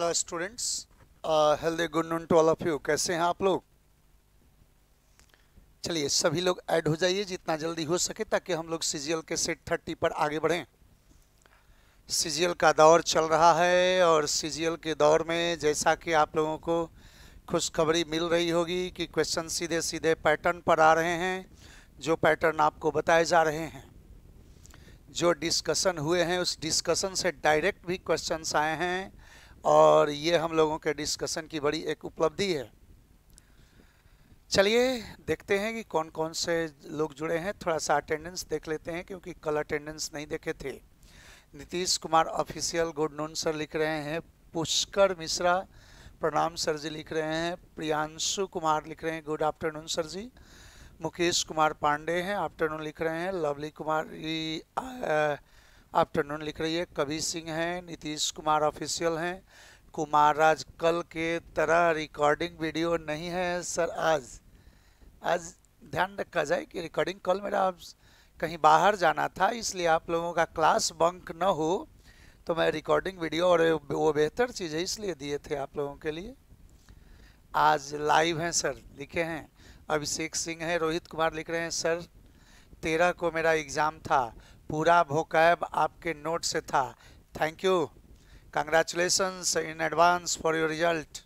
Hello students healthy good noon to all of you कैसे हैं आप लोग चलिए सभी लोग ऐड हो जाइए जितना जल्दी हो सके ताकि हम लोग सीजीएल के सेट थर्टी पर आगे बढ़ें सीजीएल का दौर चल रहा है और सीजीएल के दौर में जैसा कि आप लोगों को खुशखबरी मिल रही होगी कि क्वेश्चन सीधे सीधे पैटर्न पर आ रहे हैं जो पैटर्न आपको बताए जा रहे हैं जो डिस्कशन हुए हैं उस डिस्कशन से डायरेक्ट भी क्वेश्चंस आए हैं और ये हम लोगों के डिस्कशन की बड़ी एक उपलब्धि है चलिए देखते हैं कि कौन कौन से लोग जुड़े हैं थोड़ा सा अटेंडेंस देख लेते हैं क्योंकि कल अटेंडेंस नहीं देखे थे Nitish Kumar official good noon sir लिख रहे हैं पुष्कर मिश्रा प्रणाम सर जी लिख रहे हैं प्रियांशु कुमार लिख रहे हैं good afternoon sir ji Mukesh Kumar Pandey हैं आफ्टरनून लिख रहे हैं लवली कुमार आफ्टरनून लिख रही है कवि सिंह हैं नीतीश कुमार ऑफिशियल हैं कुमार राज कल के तरह रिकॉर्डिंग वीडियो नहीं है सर आज आज ध्यान रखा जाए कि रिकॉर्डिंग कल मेरा कहीं बाहर जाना था इसलिए आप लोगों का क्लास बंक न हो तो मैं रिकॉर्डिंग वीडियो और वो बेहतर चीज़ है इसलिए दिए थे आप लोगों के लिए आज लाइव हैं सर लिखे हैं अभिषेक सिंह हैं रोहित कुमार लिख रहे हैं सर तेरह को मेरा एग्ज़ाम था पूरा भोकैब आपके नोट से था thank you congratulations in advance for your result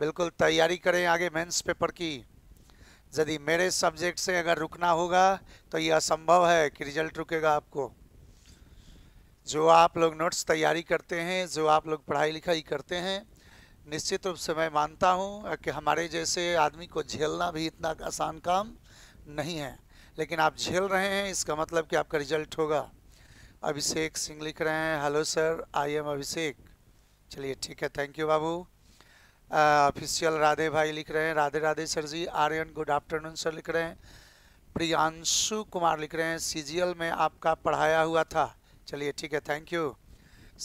बिल्कुल तैयारी करें आगे मेंस पेपर की यदि मेरे सब्जेक्ट से अगर रुकना होगा तो ये असंभव है कि रिजल्ट रुकेगा आपको जो आप लोग नोट्स तैयारी करते हैं जो आप लोग पढ़ाई लिखाई करते हैं निश्चित रूप से मैं मानता हूँ कि हमारे जैसे आदमी को झेलना भी इतना आसान काम नहीं है लेकिन आप झेल रहे हैं इसका मतलब कि आपका रिजल्ट होगा अभिषेक सिंह लिख रहे हैं hello sir I am Abhishek चलिए ठीक है thank you Babu official Radhe भाई लिख रहे हैं Radhe Radhe sir ji Aryan good afternoon sir लिख रहे हैं प्रियांशु कुमार लिख रहे हैं सी में आपका पढ़ाया हुआ था चलिए ठीक है थैंक यू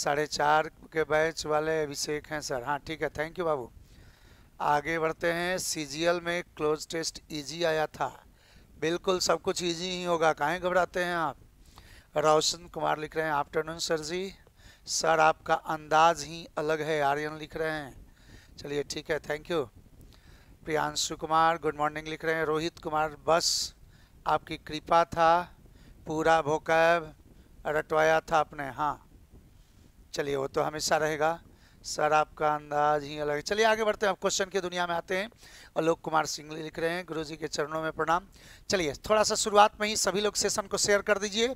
साढ़े चार के बैच वाले अभिषेक हैं सर हाँ ठीक है थैंक यू बाबू आगे बढ़ते हैं सी में क्लोज टेस्ट ईजी आया था बिल्कुल सब कुछ ईजी ही होगा कहाँ घबराते हैं आप रोशन कुमार लिख रहे हैं आफ्टरनून सर जी सर आपका अंदाज ही अलग है आर्यन लिख रहे हैं चलिए ठीक है thank you Priyanshu Kumar good morning लिख रहे हैं रोहित कुमार बस आपकी कृपा था पूरा भोकैब रटवाया था आपने हाँ चलिए वो तो हमेशा रहेगा सर आपका अंदाज ही अलग है चलिए आगे बढ़ते हैं आप क्वेश्चन की दुनिया में आते हैं आलोक कुमार सिंह लिख रहे हैं गुरु जी के चरणों में प्रणाम चलिए थोड़ा सा शुरुआत में ही सभी लोग सेशन को शेयर कर दीजिए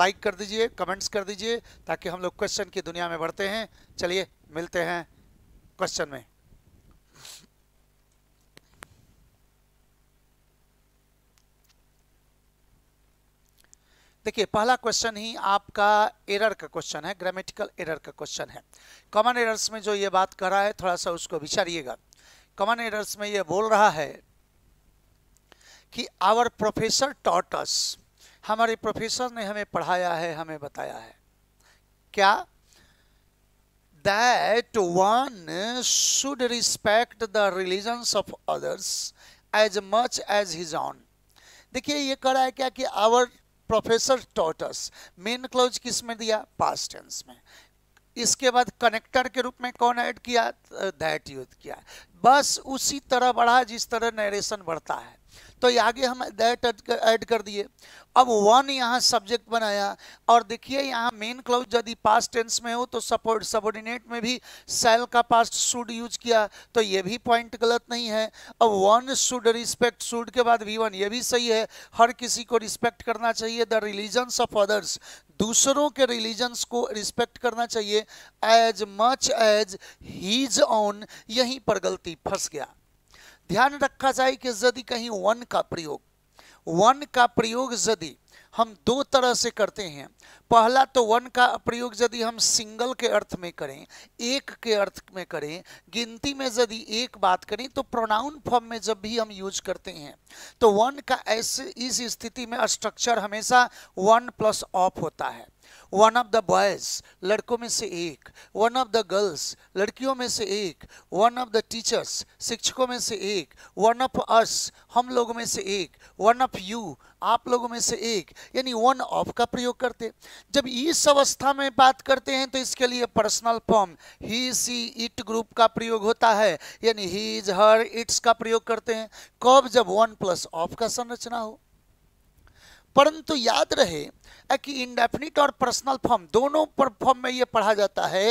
लाइक कर दीजिए कमेंट्स कर दीजिए ताकि हम लोग क्वेश्चन की दुनिया में बढ़ते हैं चलिए मिलते हैं क्वेश्चन में देखिए पहला क्वेश्चन ही आपका एरर का क्वेश्चन है ग्रामेटिकल एरर का क्वेश्चन है कॉमन एरर्स में जो ये बात कर रहा है थोड़ा सा उसको विचारिएगा कॉमन एरर्स में ये बोल रहा है कि आवर प्रोफेसर टॉटस हमारे प्रोफेसर ने हमें पढ़ाया है हमें बताया है क्या that one should respect the religion of others as much as his own देखिए ये कह रहा है क्या कि our professor taught us main clause किस में दिया पास्ट टेंस में इसके बाद कनेक्टर के रूप में कौन ऐड किया दैट यूज किया बस उसी तरह बढ़ा जिस तरह नरेशन बढ़ता है तो आगे हम दैट ऐड कर दिए अब वन यहाँ सब्जेक्ट बनाया और देखिए यहाँ मेन क्लाउज यदि पास्ट टेंस में हो तो सपोर्ट सबोर्डिनेट में भी सेल का पास्ट शुड यूज किया तो ये भी पॉइंट गलत नहीं है अब वन शुड रिस्पेक्ट शुड के बाद वी वन ये भी सही है हर किसी को रिस्पेक्ट करना चाहिए द रिलीजन्स ऑफ अदर्स दूसरों के रिलीजन्स को रिस्पेक्ट करना चाहिए as much as his own यहीं पर गलती फंस गया ध्यान रखा जाए कि यदि कहीं वन का प्रयोग वन का प्रयोग यदि हम दो तरह से करते हैं पहला तो वन का प्रयोग यदि हम सिंगल के अर्थ में करें एक के अर्थ में करें गिनती में यदि एक बात करें तो प्रोनाउन फॉर्म में जब भी हम यूज करते हैं तो वन का ऐसे इस स्थिति में स्ट्रक्चर हमेशा वन प्लस ऑफ होता है वन ऑफ द बॉयज लड़कों में से एक वन ऑफ द गर्ल्स लड़कियों में से एक वन ऑफ द टीचर्स शिक्षकों में से एक वन ऑफ अस हम लोगों में से एक वन ऑफ यू आप लोगों में से एक यानी वन ऑफ का प्रयोग करते जब इस अवस्था में बात करते हैं तो इसके लिए पर्सनल फॉर्म ही सी इट ग्रुप का प्रयोग होता है यानी ही इज हर इट्स का प्रयोग करते हैं कब जब वन प्लस ऑफ का संरचना हो परंतु याद रहे कि इंडेफिनिट और पर्सनल फॉर्म दोनों पर फॉर्म में ये पढ़ा जाता है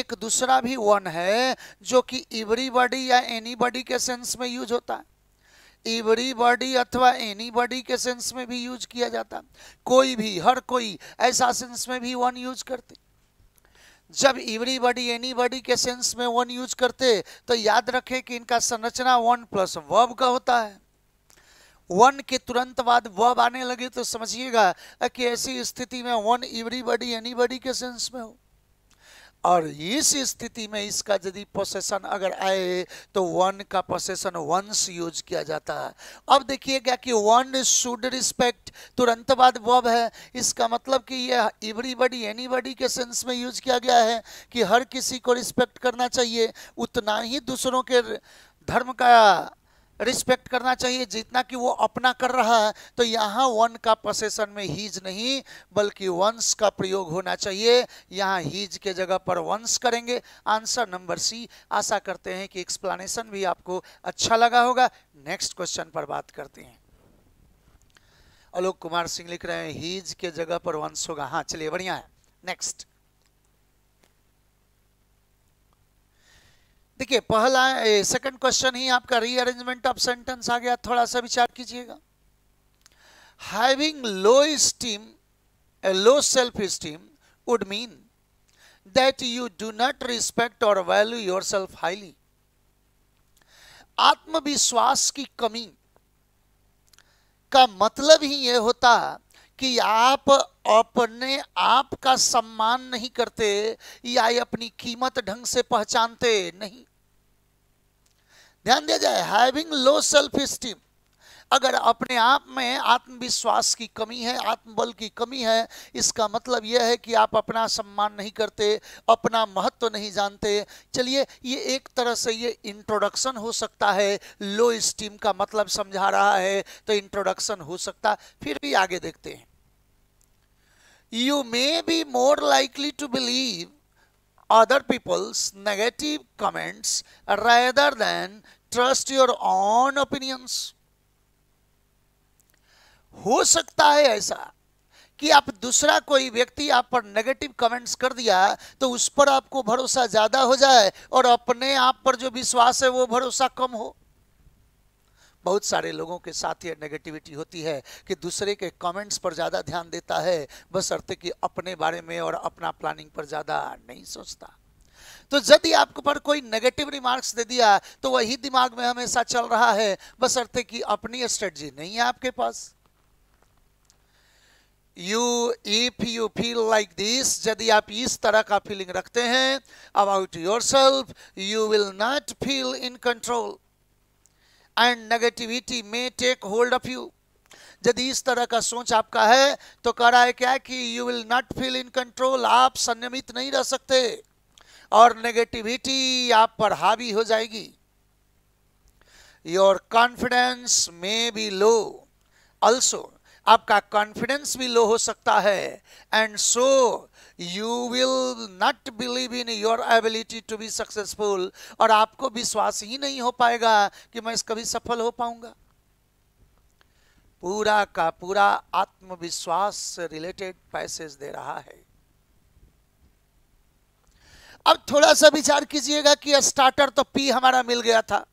एक दूसरा भी वन है जो कि एवरीबॉडी या एनीबॉडी के सेंस में यूज होता है एवरीबॉडी अथवा एनीबॉडी के सेंस में भी यूज किया जाता कोई भी हर कोई ऐसा सेंस में भी वन यूज करते जब एनी बॉडी के सेंस में वन यूज करते तो याद रखें कि इनका संरचना वन प्लस वर्ब का होता है वन के तुरंत बाद वब आने लगे तो समझिएगा कि ऐसी स्थिति में वन एवरीबडी एनीबडी के सेंस में हो और इस स्थिति में इसका यदि पोसेशन अगर आए तो वन का पोसेशन वंस यूज किया जाता है अब देखिएगा कि वन शुड रिस्पेक्ट तुरंत बाद वब है इसका मतलब कि यह एवरीबडी एनीबडी के सेंस में यूज किया गया है कि हर किसी को रिस्पेक्ट करना चाहिए उतना ही दूसरों के धर्म का रिस्पेक्ट करना चाहिए जितना कि वो अपना कर रहा है तो यहाँ वन का प्रोसेसन में हीज नहीं बल्कि वंस का प्रयोग होना चाहिए यहाँ हीज के जगह पर वंस करेंगे आंसर नंबर सी आशा करते हैं कि एक्सप्लानेशन भी आपको अच्छा लगा होगा नेक्स्ट क्वेश्चन पर बात करते हैं आलोक कुमार सिंह लिख रहे हैं हीज के जगह पर वंश होगा हाँ चलिए बढ़िया है नेक्स्ट देखिए पहला सेकंड क्वेश्चन ही आपका रीअरेंजमेंट ऑफ सेंटेंस आ गया थोड़ा सा विचार कीजिएगा having low esteem low self esteem would mean that you do not respect और वैल्यू योर सेल्फ हाईली आत्मविश्वास की कमी का मतलब ही यह होता है कि आप अपने आप का सम्मान नहीं करते या अपनी कीमत ढंग से पहचानते नहीं ध्यान दिया जाए हैविंग लो सेल्फ स्टीम अगर अपने आप में आत्मविश्वास की कमी है आत्मबल की कमी है इसका मतलब यह है कि आप अपना सम्मान नहीं करते अपना महत्व तो नहीं जानते चलिए ये एक तरह से ये इंट्रोडक्शन हो सकता है लो स्टीम का मतलब समझा रहा है तो इंट्रोडक्शन हो सकता फिर भी आगे देखते हैं you may be more likely to believe other people's negative comments rather than trust your own opinions. हो सकता है ऐसा कि आप दूसरा कोई व्यक्ति आप पर नेगेटिव कमेंट्स कर दिया तो उस पर आपको भरोसा ज़्यादा हो जाए और अपने आप पर जो विश्वास है वो भरोसा कम हो बहुत सारे लोगों के साथ ये नेगेटिविटी होती है कि दूसरे के कमेंट्स पर ज़्यादा ध्यान देता है बस अर्थ कि अपने बारे में और अपना प्लानिंग पर ज़्यादा नहीं सोचता तो यदि आपके पर कोई नेगेटिव रिमार्क्स दे दिया तो वही दिमाग में हमेशा चल रहा है बस अर्थ कि अपनी स्ट्रेटजी नहीं है आपके पास you if you feel like this यदि आप इस तरह का फीलिंग रखते हैं about yourself you will not feel in control and negativity may take hold of you यदि इस तरह का सोच आपका है तो कह रहा है क्या कि you will not feel in control आप संयमित नहीं रह सकते और नेगेटिविटी आप पर हावी हो जाएगी your confidence may be low also आपका कॉन्फिडेंस भी लो हो सकता है and so you will not believe in your ability to be successful और आपको विश्वास ही नहीं हो पाएगा कि मैं इस कभी सफल हो पाऊंगा पूरा का पूरा आत्मविश्वास से रिलेटेड पैसेज दे रहा है अब थोड़ा सा विचार कीजिएगा कि स्टार्टर तो पी हमारा मिल गया था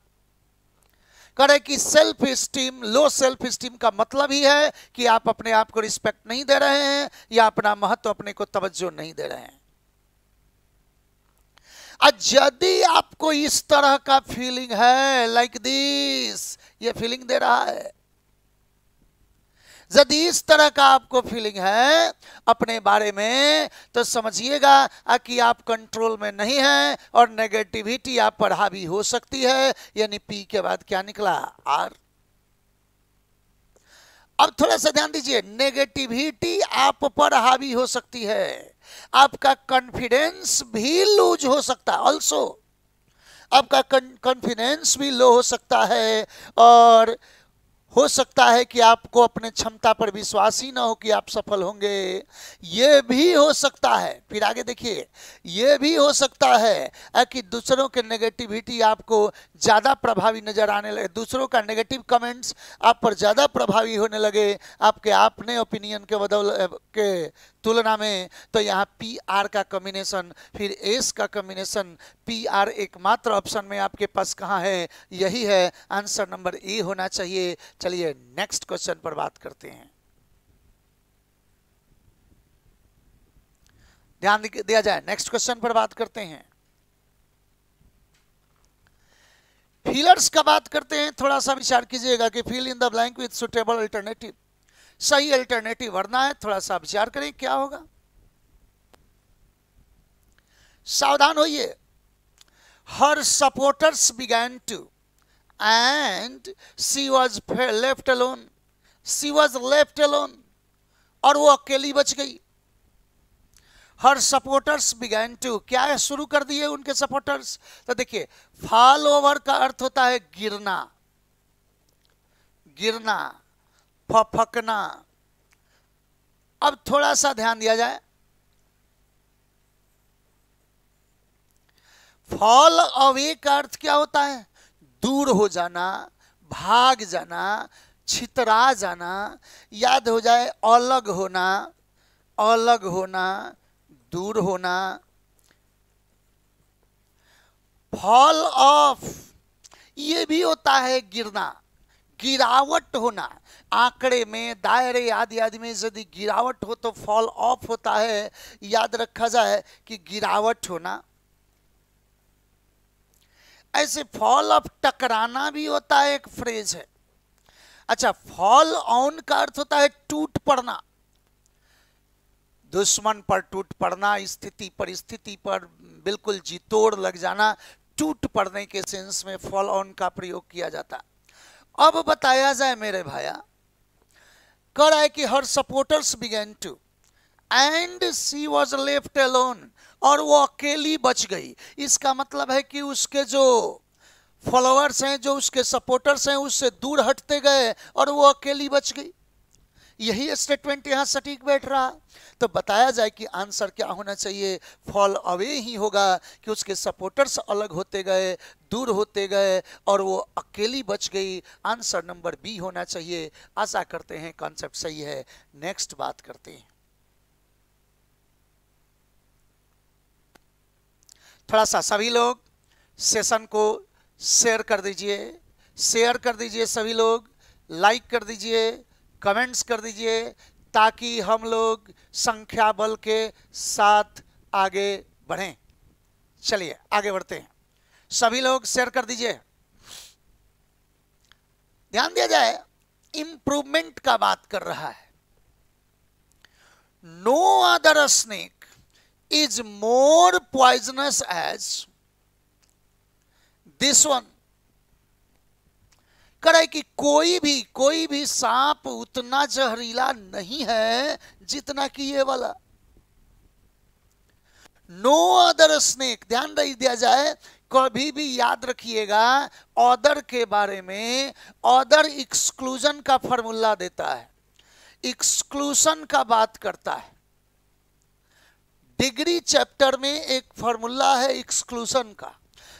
कह रहे कि self esteem low self esteem का मतलब ही है कि आप अपने आप को रिस्पेक्ट नहीं दे रहे हैं या अपना महत्व अपने को तवज्जो नहीं दे रहे हैं यदि आपको इस तरह का फीलिंग है लाइक like दिस ये फीलिंग दे रहा है यदि इस तरह का आपको फीलिंग है अपने बारे में तो समझिएगा कि आप कंट्रोल में नहीं हैं और नेगेटिविटी आप पर हावी हो सकती है यानी पी के बाद क्या निकला आर अब थोड़ा सा ध्यान दीजिए नेगेटिविटी आप पर हावी हो सकती है आपका कॉन्फिडेंस भी लूज हो सकता है ऑल्सो आपका कॉन्फिडेंस भी लो हो सकता है और हो सकता है कि आपको अपने क्षमता पर विश्वास ही ना हो कि आप सफल होंगे ये भी हो सकता है फिर आगे देखिए ये भी हो सकता है कि दूसरों के नेगेटिविटी आपको ज़्यादा प्रभावी नज़र आने लगे दूसरों का नेगेटिव कमेंट्स आप पर ज़्यादा प्रभावी होने लगे आपके अपने ओपिनियन के बदौल के तुलना में तो यहाँ पी आर का कम्बिनेशन फिर एस का कम्बिनेशन पी आर एकमात्र ऑप्शन में आपके पास कहाँ है यही है आंसर नंबर ए होना चाहिए चलिए नेक्स्ट क्वेश्चन पर बात करते हैं ध्यान दिया जाए नेक्स्ट क्वेश्चन पर बात करते हैं फिलर्स का बात करते हैं थोड़ा सा विचार कीजिएगा कि fill in the blank with suitable alternative सही अल्टरनेटिव वरना है थोड़ा सा विचार करें क्या होगा सावधान होइए her supporters began to end she was left alone she was left alone और वो अकेली बच गई हर सपोर्टर्स बिगैन टू क्या है शुरू कर दिए उनके सपोर्टर्स तो देखिए फॉल ओवर का अर्थ होता है गिरना गिरना फफकना अब थोड़ा सा ध्यान दिया जाए फॉल अवे का अर्थ क्या होता है दूर हो जाना भाग जाना छितरा जाना याद हो जाए अलग होना अलग होना दूर होना फॉल ऑफ ये भी होता है गिरना गिरावट होना आंकड़े में दायरे आदि आदि में यदि गिरावट हो तो फॉल ऑफ होता है याद रखा जाए कि गिरावट होना ऐसे फॉल ऑफ टकराना भी होता है एक फ्रेज है अच्छा फॉल ऑन का अर्थ होता है टूट पड़ना दुश्मन पर टूट पड़ना स्थिति परिस्थिति पर बिल्कुल जीतोड़ लग जाना टूट पड़ने के सेंस में फॉल ऑन का प्रयोग किया जाता है अब बताया जाए मेरे भाया कर आए कि her supporters began to end she was left alone और वो अकेली बच गई इसका मतलब है कि उसके जो फॉलोअर्स हैं जो उसके सपोर्टर्स हैं उससे दूर हटते गए और वो अकेली बच गई यही स्टेटमेंट यहां सटीक बैठ रहा तो बताया जाए कि आंसर क्या होना चाहिए फॉल अवे ही होगा कि उसके सपोर्टर्स अलग होते गए दूर होते गए और वो अकेली बच गई आंसर नंबर बी होना चाहिए आशा करते हैं कॉन्सेप्ट सही है नेक्स्ट बात करते हैं थोड़ा सा सभी लोग सेशन को शेयर कर दीजिए शेयर कर दीजिए सभी लोग लाइक कर दीजिए कमेंट्स कर दीजिए ताकि हम लोग संख्या बल के साथ आगे बढ़ें चलिए आगे बढ़ते हैं सभी लोग शेयर कर दीजिए ध्यान दिया जाए इंप्रूवमेंट का बात कर रहा है no other snake is more poisonous as this one कह कि कोई भी कोई भी सांप उतना जहरीला नहीं है जितना कि ये वाला नो अदर स्नेक ध्यान रही दिया जाए कभी भी याद रखिएगा ऑदर के बारे में ऑदर एक्सक्लूजन का फॉर्मूला देता है एक्सक्लूशन का बात करता है डिग्री चैप्टर में एक फॉर्मूला है एक्सक्लूशन का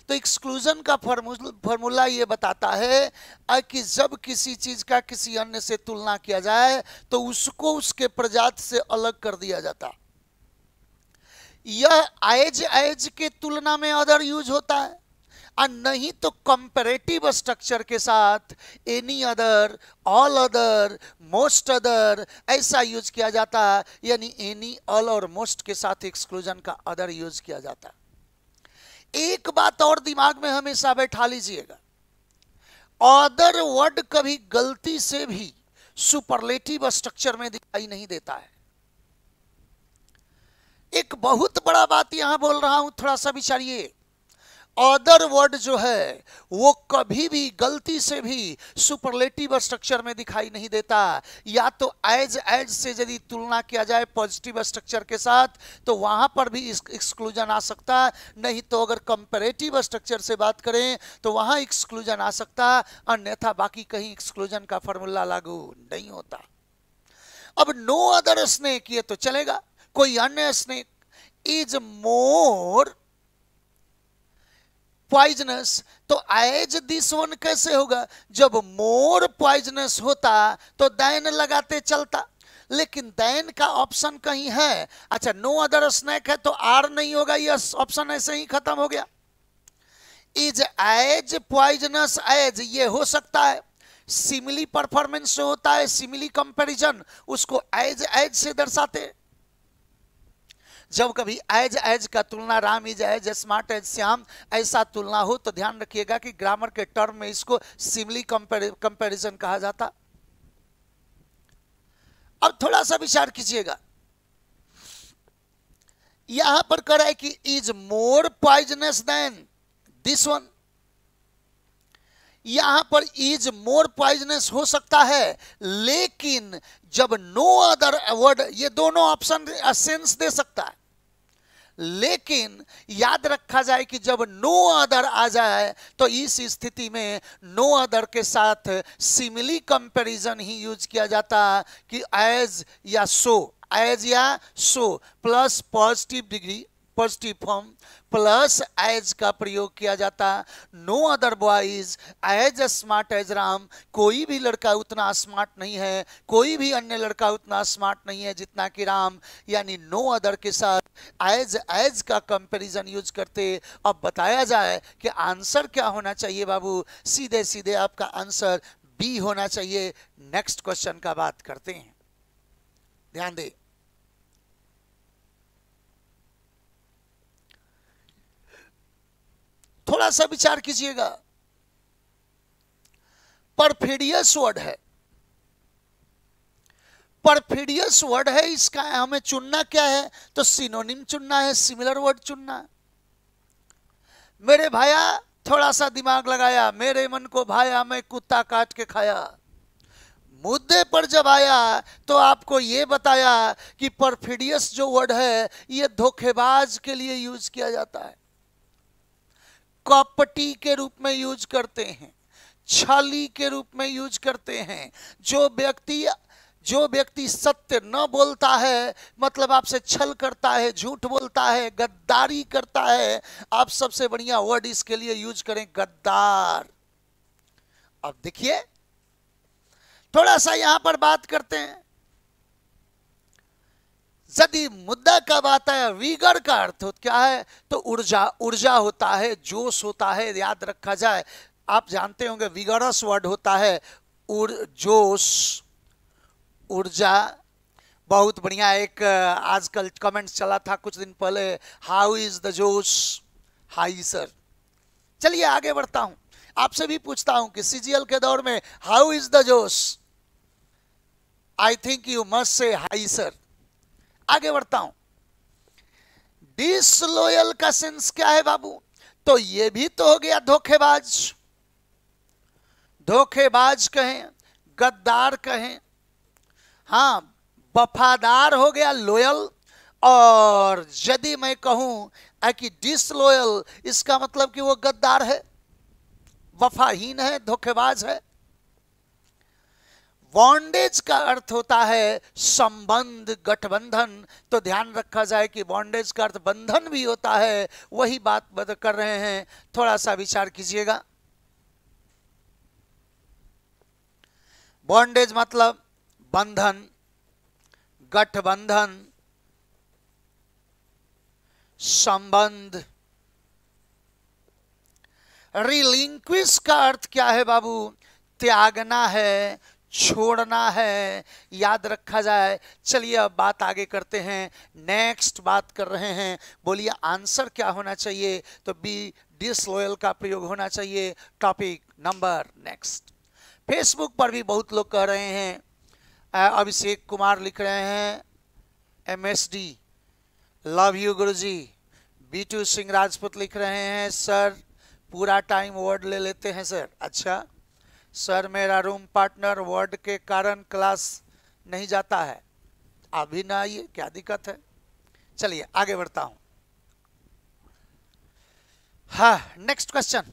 तो एक्सक्लूजन का फॉर्मूला ये बताता है कि जब किसी चीज़ का किसी अन्य से तुलना किया जाए तो उसको उसके प्रजात से अलग कर दिया जाता यह आयज आयज के तुलना में अदर यूज होता है और नहीं तो कंपेरेटिव स्ट्रक्चर के साथ any other all other most other ऐसा यूज किया जाता है यानी एनी ऑल और मोस्ट के साथ एक्सक्लूजन का अदर यूज किया जाता है एक बात और दिमाग में हमेशा बैठा लीजिएगा अदर वर्ड कभी गलती से भी सुपरलेटिव स्ट्रक्चर में दिखाई नहीं देता है एक बहुत बड़ा बात यहां बोल रहा हूं थोड़ा सा विचारिए अदर वर्ड जो है वो कभी भी गलती से भी सुपरलेटिव स्ट्रक्चर में दिखाई नहीं देता या तो एज एज से यदि तुलना किया जाए पॉजिटिव स्ट्रक्चर के साथ तो वहां पर भी एक्सक्लूजन आ सकता नहीं तो अगर कंपेरेटिव स्ट्रक्चर से बात करें तो वहां एक्सक्लूजन आ सकता अन्यथा बाकी कहीं एक्सक्लूजन का फॉर्मूला लागू नहीं होता अब नो अदर स्नेक ये तो चलेगा कोई अन्य स्नेक इज मोर पॉइजनस तो एज दिस वन कैसे होगा जब मोर पॉइजनस होता तो दैन लगाते चलता लेकिन दैन का ऑप्शन कहीं है अच्छा नो अदर स्नैक है तो आर नहीं होगा ये ऑप्शन ऐसे ही खत्म हो गया इज एज पॉइजनस एज ये हो सकता है सिमिली परफॉर्मेंस होता है सिमिली कंपैरिजन उसको एज एज से दर्शाते हैं जब कभी एज एज का तुलना Ram is as smart as Shyam ऐसा तुलना हो तो ध्यान रखिएगा कि ग्रामर के टर्म में इसको सिमली कंपेरिजन कहा जाता अब थोड़ा सा विचार कीजिएगा यहां पर कह रहा है कि is more poisonous than this one यहां पर इज मोर पॉइजनस हो सकता है लेकिन जब नो अदर वर्ड ये दोनों ऑप्शन सेंस uh, दे सकता है लेकिन याद रखा जाए कि जब नो अदर आ जाए तो इस स्थिति में नो अदर के साथ सिमिली कंपैरिजन ही यूज किया जाता है कि एज या सो एज या so plus positive degree positive form plus as का प्रयोग किया जाता no other boys as a smart as Ram कोई भी लड़का उतना स्मार्ट नहीं है कोई भी अन्य लड़का उतना स्मार्ट नहीं है जितना कि राम यानी नो अदर के साथ एज एज का कंपैरिजन यूज करते अब बताया जाए कि आंसर क्या होना चाहिए बाबू सीधे सीधे आपका आंसर बी होना चाहिए नेक्स्ट क्वेश्चन का बात करते हैं ध्यान दें थोड़ा सा विचार कीजिएगा परफिडियस वर्ड है परफिडियस वर्ड है इसका हमें चुनना क्या है तो सिनोनिम चुनना है सिमिलर वर्ड चुनना है मेरे भाया थोड़ा सा दिमाग लगाया मेरे मन को भाया मैं कुत्ता काट के खाया मुद्दे पर जब आया तो आपको यह बताया कि परफिडियस जो वर्ड है यह धोखेबाज के लिए यूज किया जाता है कॉपटी के रूप में यूज करते हैं छाली के रूप में यूज करते हैं जो व्यक्ति जो व्यक्ति सत्य न बोलता है मतलब आपसे छल करता है झूठ बोलता है गद्दारी करता है आप सबसे बढ़िया वर्ड इसके लिए यूज करें गद्दार अब देखिए थोड़ा सा यहां पर बात करते हैं यदि मुद्दा कब आता है विगड़ का अर्थ हो क्या है तो ऊर्जा ऊर्जा होता है जोश होता है याद रखा जाए आप जानते होंगे विगड़स वर्ड होता है उर, जोश ऊर्जा बहुत बढ़िया एक आजकल कमेंट्स चला था कुछ दिन पहले how is the josh high sir चलिए आगे बढ़ता हूं आपसे भी पूछता हूं कि सीजीएल के दौर में how is the josh I think you must say high sir आगे बढ़ता हूं डिसलोयल का सेंस क्या है बाबू तो ये भी तो हो गया धोखेबाज धोखेबाज कहें गद्दार कहें हां वफादार हो गया लोयल और यदि मैं कहूं कि डिसलोयल इसका मतलब कि वो गद्दार है वफाहीन है धोखेबाज है बॉन्डेज का अर्थ होता है संबंध गठबंधन तो ध्यान रखा जाए कि बॉन्डेज का अर्थ बंधन भी होता है वही बात कर रहे हैं थोड़ा सा विचार कीजिएगा बॉन्डेज मतलब बंधन गठबंधन संबंध रिलिंक्विश का अर्थ क्या है बाबू त्यागना है छोड़ना है याद रखा जाए चलिए अब बात आगे करते हैं नेक्स्ट बात कर रहे हैं बोलिए आंसर क्या होना चाहिए तो बी डिसलोयल का प्रयोग होना चाहिए टॉपिक नंबर नेक्स्ट फेसबुक पर भी बहुत लोग कह रहे हैं अभिषेक कुमार लिख रहे हैं डी लव यू गुरु जी बी सिंह राजपूत लिख रहे हैं सर पूरा टाइम वर्ड ले लेते हैं सर अच्छा सर मेरा रूम पार्टनर वर्ड के कारण क्लास नहीं जाता है आप भी ना आइए क्या दिक्कत है चलिए आगे बढ़ता हूं हा नेक्स्ट क्वेश्चन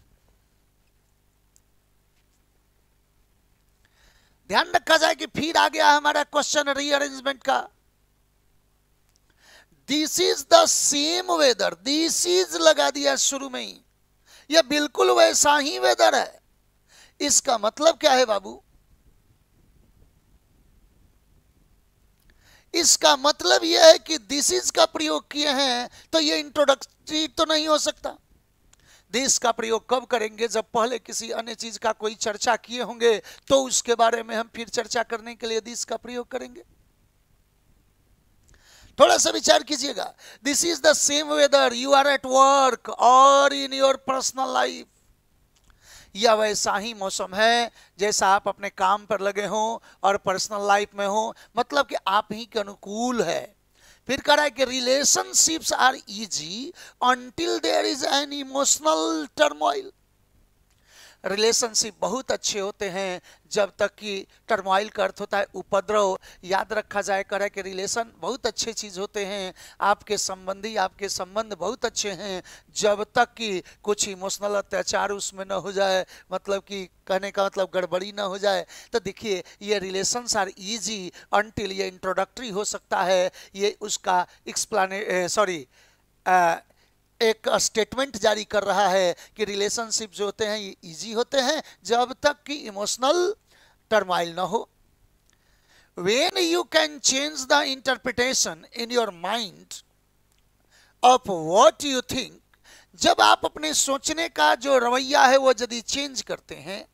ध्यान रखा जाए कि फिर आ गया हमारा क्वेश्चन रीअरेंजमेंट का this is the same whether this is लगा दिया शुरू में ही यह बिल्कुल वैसा ही वेदर है इसका मतलब क्या है बाबू इसका मतलब यह है कि दिस इज का प्रयोग किए हैं तो यह इंट्रोडक्टरी तो नहीं हो सकता दिस का प्रयोग कब करेंगे जब पहले किसी अन्य चीज का कोई चर्चा किए होंगे तो उसके बारे में हम फिर चर्चा करने के लिए दिस का प्रयोग करेंगे थोड़ा सा विचार कीजिएगा this is the same whether you are at work or in your personal life यह वैसा ही मौसम है जैसा आप अपने काम पर लगे हों और पर्सनल लाइफ में हो मतलब कि आप ही के अनुकूल है फिर कह रहा है कि relationships are easy until there is an emotional turmoil relationship बहुत अच्छे होते हैं जब तक कि टर्माइल का अर्थ होता है उपद्रव याद रखा जाए करें कि रिलेशन बहुत अच्छे चीज़ होते हैं आपके संबंधी आपके संबंध बहुत अच्छे हैं जब तक कि कुछ इमोशनल अत्याचार उसमें न हो जाए मतलब कि कहने का मतलब गड़बड़ी ना हो जाए तो देखिए ये रिलेशंस आर इजी अनटिल ये इंट्रोडक्टरी हो सकता है ये उसका एक्सप्लान सॉरी एक स्टेटमेंट जारी कर रहा है कि रिलेशनशिप जो होते हैं ये इजी होते हैं जब तक कि इमोशनल टर्माइल ना हो when you can change the interpretation in your mind of what you think जब आप अपने सोचने का जो रवैया है वो यदि चेंज करते हैं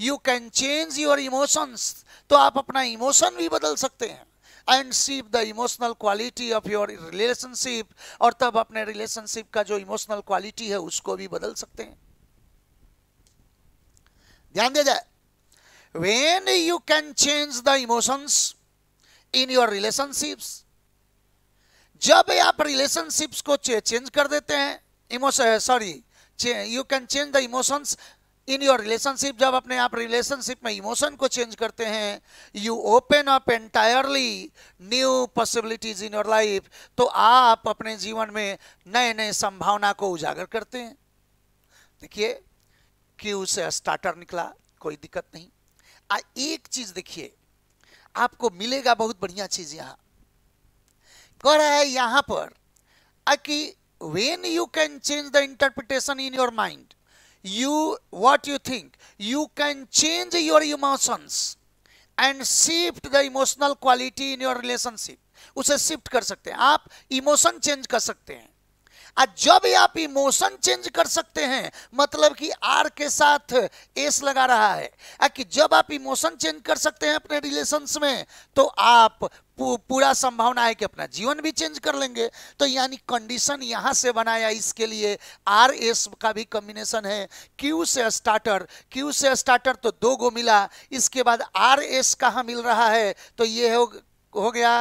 you can change your emotions तो आप अपना इमोशन भी बदल सकते हैं and seep the emotional quality of your relationship और तब अपने रिलेशनशिप का जो इमोशनल क्वालिटी है उसको भी बदल सकते हैं ध्यान दिया जाए when you can change the emotions in your relationship जब आप रिलेशनशिप्स को चेंज कर देते हैं emotion sorry you can change the emotions in your relationship जब अपने आप रिलेशनशिप में इमोशन को चेंज करते हैं you open up entirely new possibilities in your life तो आप अपने जीवन में नए नए संभावना को उजागर करते हैं देखिए क्यू से स्टार्टर निकला कोई दिक्कत नहीं आ एक चीज देखिए आपको मिलेगा बहुत बढ़िया चीज यहां कह रहा है यहां पर कि when you can change the interpretation in your mind you what you think you can change your emotions and shift the emotional quality in your relationship उसे shift कर सकते हैं आप emotion change कर सकते हैं आ जब आप इमोशन चेंज कर सकते हैं मतलब कि आर के साथ एस लगा रहा है कि जब आप इमोशन चेंज कर सकते हैं अपने रिलेशंस में तो आप पूरा संभावना है कि अपना जीवन भी चेंज कर लेंगे तो यानी कंडीशन यहाँ से बनाया इसके लिए आर एस का भी कम्बिनेशन है क्यू से स्टार्टर क्यू से स्टार्टर तो दो गो मिला इसके बाद आर एस कहाँ मिल रहा है तो ये हो, हो गया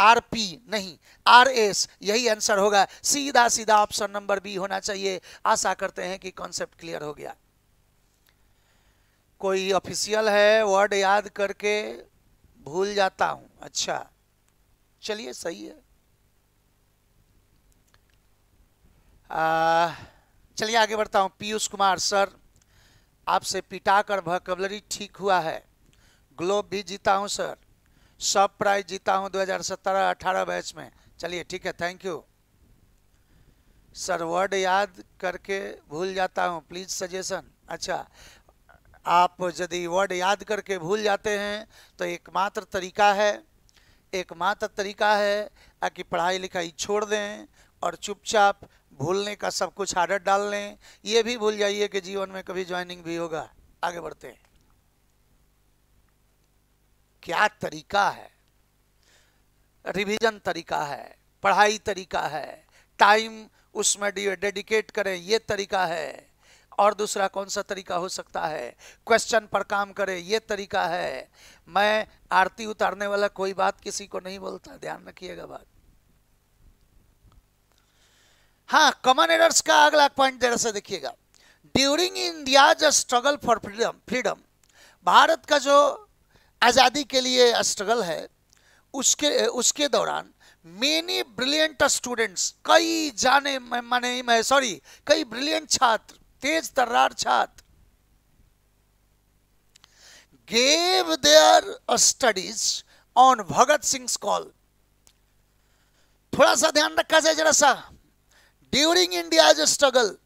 आर पी नहीं आर एस यही आंसर होगा सीधा सीधा ऑप्शन नंबर बी होना चाहिए आशा करते हैं कि कॉन्सेप्ट क्लियर हो गया कोई ऑफिशियल है वर्ड याद करके भूल जाता हूं अच्छा चलिए सही है चलिए आगे बढ़ता हूं पीयूष कुमार सर आपसे पिटाकर भकबलरी ठीक हुआ है ग्लोब भी जीता हूं सर सब प्राइज जीता हूँ 2017-18 बैच में चलिए ठीक है थैंक यू सर वर्ड याद करके भूल जाता हूँ प्लीज सजेशन अच्छा आप यदि वर्ड याद करके भूल जाते हैं तो एकमात्र तरीका है एकमात्र तरीका है कि पढ़ाई लिखाई छोड़ दें और चुपचाप भूलने का सब कुछ आदत डाल लें ये भी भूल जाइए कि जीवन में कभी ज्वाइनिंग भी होगा आगे बढ़ते हैं क्या तरीका है रिवीजन तरीका है पढ़ाई तरीका है टाइम उसमें डेडिकेट करें ये तरीका है और दूसरा कौन सा तरीका हो सकता है क्वेश्चन पर काम करें ये तरीका है मैं आरती उतारने वाला कोई बात किसी को नहीं बोलता ध्यान रखिएगा बात हाँ कॉमन एरर्स का अगला पॉइंट जरा से देखिएगा during India struggle for freedom freedom भारत का जो आज़ादी के लिए स्ट्रगल है उसके उसके दौरान मेनी ब्रिलियंट स्टूडेंट्स कई जाने माने मैं सॉरी कई ब्रिलियंट छात्र तेज तर्रार छात्र gave their studies on Bhagat Singh call थोड़ा सा ध्यान रखा जाए जरा सा ड्यूरिंग इंडिया जो स्ट्रगल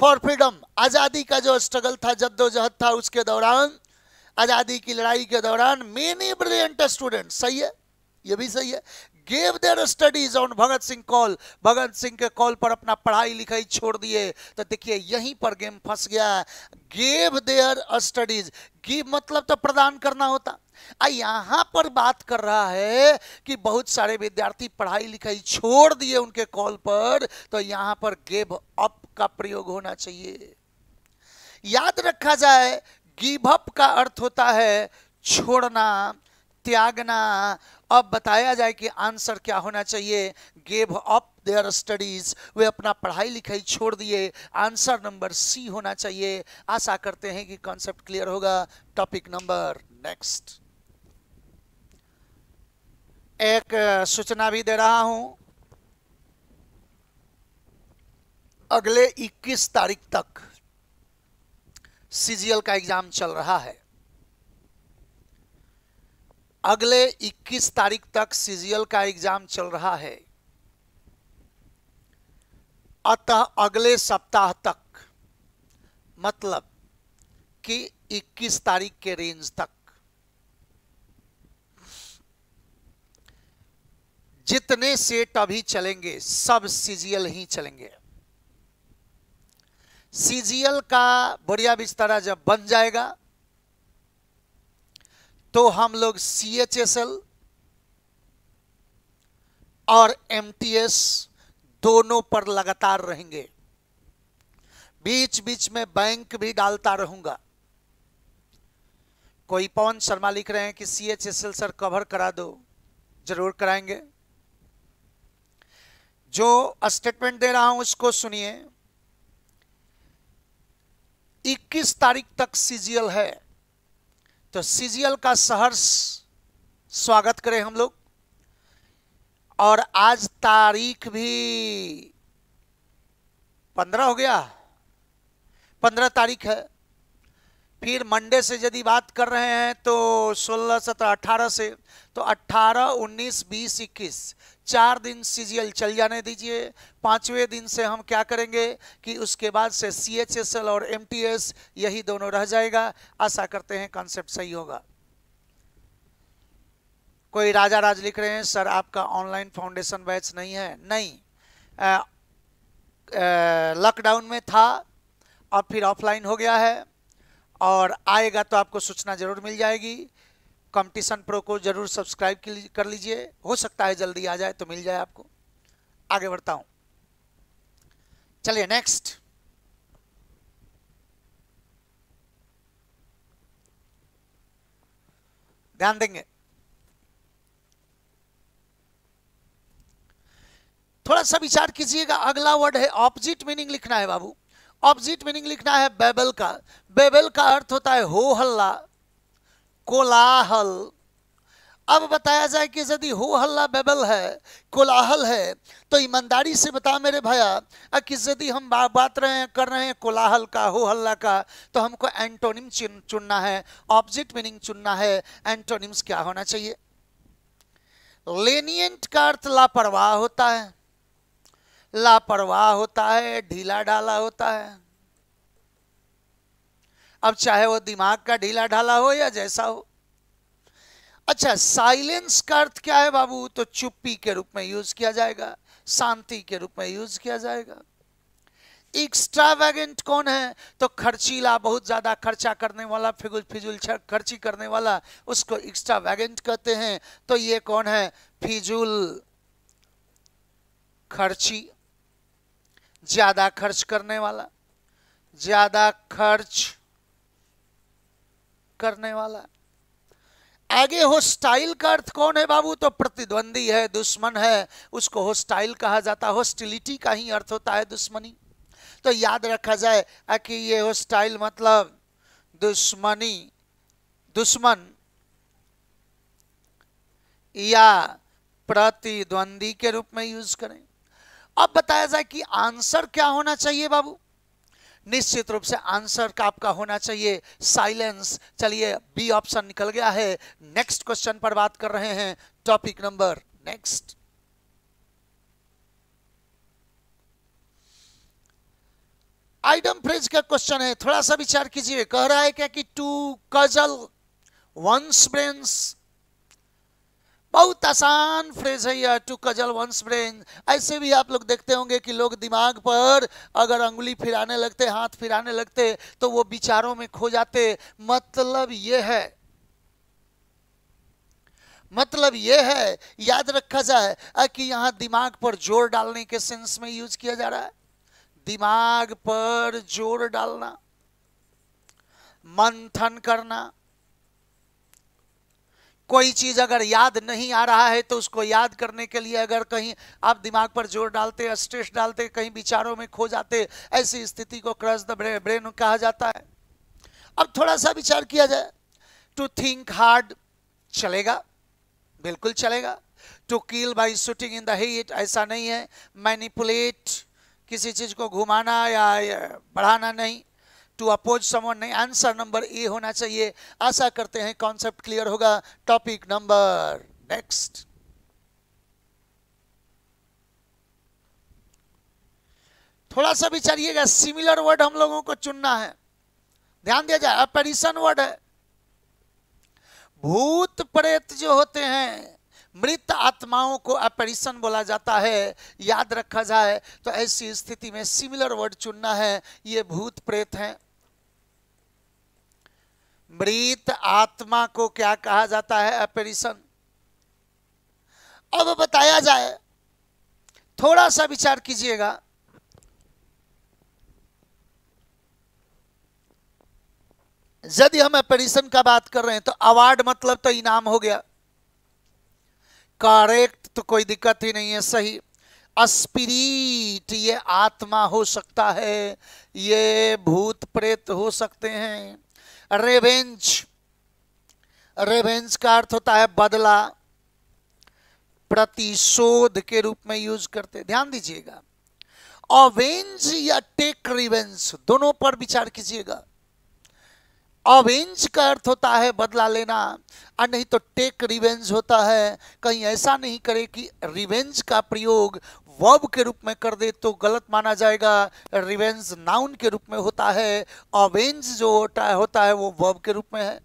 फॉर फ्रीडम आजादी का जो स्ट्रगल था जद्दोजहद था उसके दौरान आज़ादी की लड़ाई के दौरान मेनी ब्रिलियंट स्टूडेंट सही है ये भी सही है gave their studies on Bhagat Singh call Bhagat Singh के कॉल पर अपना पढ़ाई लिखाई छोड़ दिए तो देखिए यहीं पर गेम फंस गया है गेव देर स्टडीज गिव मतलब तो प्रदान करना होता यहाँ पर बात कर रहा है कि बहुत सारे विद्यार्थी पढ़ाई लिखाई छोड़ दिए उनके कॉल पर तो यहां पर गेव अप का प्रयोग होना चाहिए याद रखा जाए गिव अप का अर्थ होता है छोड़ना त्यागना अब बताया जाए कि आंसर क्या होना चाहिए गेव अप देयर स्टडीज वे अपना पढ़ाई लिखाई छोड़ दिए आंसर नंबर सी होना चाहिए आशा करते हैं कि कॉन्सेप्ट क्लियर होगा टॉपिक नंबर नेक्स्ट एक सूचना भी दे रहा हूं अगले 21 तारीख तक सीजीएल का एग्जाम चल रहा है अगले 21 तारीख तक सीजीएल का एग्जाम चल रहा है अतः अगले सप्ताह तक मतलब कि 21 तारीख के रेंज तक जितने सेट अभी चलेंगे सब सीजीएल ही चलेंगे सीजीएल का बढ़िया बिस्तरा जब बन जाएगा तो हम लोग सी एच एस एल और एम टी एस दोनों पर लगातार रहेंगे बीच बीच में बैंक भी डालता रहूंगा कोई पवन शर्मा लिख रहे हैं कि C H S L sir cover करा दो जरूर कराएंगे जो स्टेटमेंट दे रहा हूं उसको सुनिए इक्कीस तारीख तक सीजीएल है तो सीजीएल का सहर्ष स्वागत करें हम लोग और आज तारीख भी पंद्रह हो गया पंद्रह तारीख है फिर मंडे से यदि बात कर रहे हैं तो सोलह सत्रह अट्ठारह से तो अट्ठारह उन्नीस बीस इक्कीस चार दिन सीजीएल चल जाने दीजिए पांचवें दिन से हम क्या करेंगे कि उसके बाद से सी और एम यही दोनों रह जाएगा आशा करते हैं कॉन्सेप्ट सही होगा कोई राजा राज लिख रहे हैं सर आपका ऑनलाइन फाउंडेशन बैच नहीं है नहीं लॉकडाउन में था और फिर ऑफलाइन हो गया है और आएगा तो आपको सूचना ज़रूर मिल जाएगी कंपटीशन प्रो को जरूर सब्सक्राइब कर लीजिए हो सकता है जल्दी आ जाए तो मिल जाए आपको आगे बढ़ता हूं चलिए नेक्स्ट ध्यान देंगे थोड़ा सा विचार कीजिएगा अगला वर्ड है ऑपोजिट मीनिंग लिखना है बाबू ऑपोजिट मीनिंग लिखना है बेबल का बेबल का अर्थ होता है हो हल्ला कोलाहल अब बताया जाए कि यदि हो हल्ला बेबल है कोलाहल है तो ईमानदारी से बता मेरे भैया कि यदि हम बा, बात रहे हैं कर रहे हैं कोलाहल का हो हल्ला का तो हमको एंटोनिम चुनना है ऑब्जेक्ट मीनिंग चुनना है एंटोनिम्स क्या होना चाहिए लेनियंट का अर्थ लापरवाह होता है लापरवाह होता है ढीला डाला होता है अब चाहे वो दिमाग का ढीला ढाला हो या जैसा हो अच्छा साइलेंस का अर्थ क्या है बाबू तो चुप्पी के रूप में यूज किया जाएगा शांति के रूप में यूज किया जाएगा एक्स्ट्रावेगेंट कौन है तो खर्चीला बहुत ज्यादा खर्चा करने वाला फिजुल फिजुल खर्ची करने वाला उसको एक्स्ट्रावेगेंट कहते हैं तो ये कौन है फिजुल खर्ची ज्यादा खर्च करने वाला ज्यादा खर्च करने वाला है आगे होस्टाइल का अर्थ कौन है बाबू तो प्रतिद्वंदी है दुश्मन है उसको होस्टाइल कहा जाता है होस्टिलिटी का ही अर्थ होता है दुश्मनी तो याद रखा जाए कि ये होस्टाइल मतलब दुश्मनी दुश्मन या प्रतिद्वंदी के रूप में यूज करें अब बताया जाए कि आंसर क्या होना चाहिए बाबू निश्चित रूप से आंसर का आपका होना चाहिए साइलेंस चलिए बी ऑप्शन निकल गया है नेक्स्ट क्वेश्चन पर बात कर रहे हैं topic number next idiom phrase का क्वेश्चन है थोड़ा सा विचार कीजिए कह रहा है क्या कि टू कजल वंस ब्रेन्स बहुत आसान फ्रेज है यह टू कजल वंस ब्रेन ऐसे भी आप लोग देखते होंगे कि लोग दिमाग पर अगर अंगुली फिराने लगते हाथ फिराने लगते तो वो विचारों में खो जाते मतलब ये है मतलब ये है याद रखा जाए कि यहाँ दिमाग पर जोर डालने के सेंस में यूज किया जा रहा है दिमाग पर जोर डालना मंथन करना कोई चीज़ अगर याद नहीं आ रहा है तो उसको याद करने के लिए अगर कहीं आप दिमाग पर जोर डालते स्ट्रेस डालते कहीं विचारों में खो जाते ऐसी स्थिति को क्रस द ब्रेन कहा जाता है अब थोड़ा सा विचार किया जाए टू थिंक हार्ड चलेगा बिल्कुल चलेगा to kill by shooting in the heat ऐसा नहीं है मैनिपुलेट किसी चीज़ को घुमाना या बढ़ाना नहीं टू अपोज समन नहीं आंसर नंबर ए होना चाहिए आशा करते हैं कॉन्सेप्ट क्लियर होगा टॉपिक नंबर नेक्स्ट थोड़ा सा विचारिएगा सिमिलर वर्ड हम लोगों को चुनना है ध्यान दिया जाए अपरिसन वर्ड है भूत प्रेत जो होते हैं मृत आत्माओं को अपेरिसन बोला जाता है याद रखा जाए तो ऐसी स्थिति में सिमिलर वर्ड चुनना है ये भूत प्रेत हैं मृत आत्मा को क्या कहा जाता है अपरिसन अब बताया जाए थोड़ा सा विचार कीजिएगा यदि हम अपरिसन का बात कर रहे हैं तो अवार्ड मतलब तो इनाम हो गया करेक्ट तो कोई दिक्कत ही नहीं है सही स्पिरिट ये आत्मा हो सकता है ये भूत प्रेत हो सकते हैं रेवेंज रेवेंज का अर्थ होता है बदला प्रतिशोध के रूप में यूज करते ध्यान दीजिएगा अवेंज या टेक रिवेंज दोनों पर विचार कीजिएगा अवेंज का अर्थ होता है बदला लेना और नहीं तो टेक रिवेंज होता है कहीं ऐसा नहीं करे कि रिवेंज का प्रयोग वर्ब के रूप में कर दे तो गलत माना जाएगा रिवेंज नाउन के रूप में होता है अवेंज जो होता है वो वर्ब के रूप में है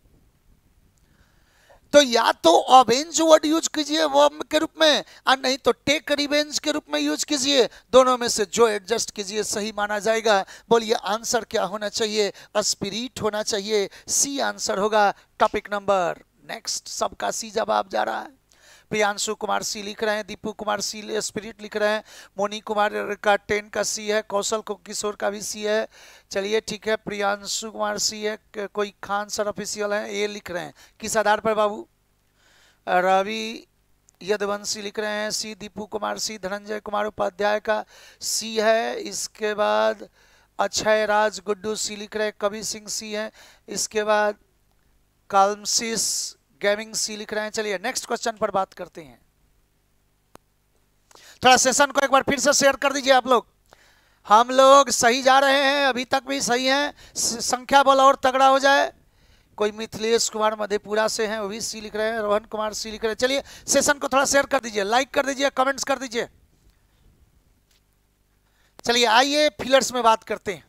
तो या तो अवेंज वर्ड यूज कीजिए वर्ब के रूप में और नहीं तो टेक रिवेंज के रूप में यूज कीजिए दोनों में से जो एडजस्ट कीजिए सही माना जाएगा बोलिए आंसर क्या होना चाहिए स्पिरिट होना चाहिए सी आंसर होगा टॉपिक नंबर नेक्स्ट सबका सी जवाब जा रहा है प्रियांशु कुमार सी लिख रहे हैं दीपू कुमार सी स्पिरिट लिख रहे हैं मोनी कुमार का टेन का सी है कौशल किशोर का भी सी है चलिए ठीक है प्रियांशु कुमार सी है कोई खान सर ऑफिशियल हैं ये लिख रहे हैं किस आधार पर बाबू रवि यदवंशी लिख रहे हैं सी दीपू कुमार सी धनंजय कुमार उपाध्याय का सी है इसके बाद अक्षय राज गुड्डू सी लिख रहे कवि सिंह सी है इसके बाद कालमसिस गेमिंग सी लिख रहे हैं चलिए नेक्स्ट क्वेश्चन पर बात करते हैं थोड़ा सेशन को एक बार फिर से शेयर कर दीजिए आप लोग हम लोग सही जा रहे हैं अभी तक भी सही हैं संख्या बल और तगड़ा हो जाए कोई मिथिलेश कुमार मधेपुरा से हैं वो भी सी लिख रहे हैं रोहन कुमार सी लिख रहे हैं चलिए सेशन को थोड़ा शेयर कर दीजिए लाइक कर दीजिए कमेंट्स कर दीजिए चलिए आइए फिलर्स में बात करते हैं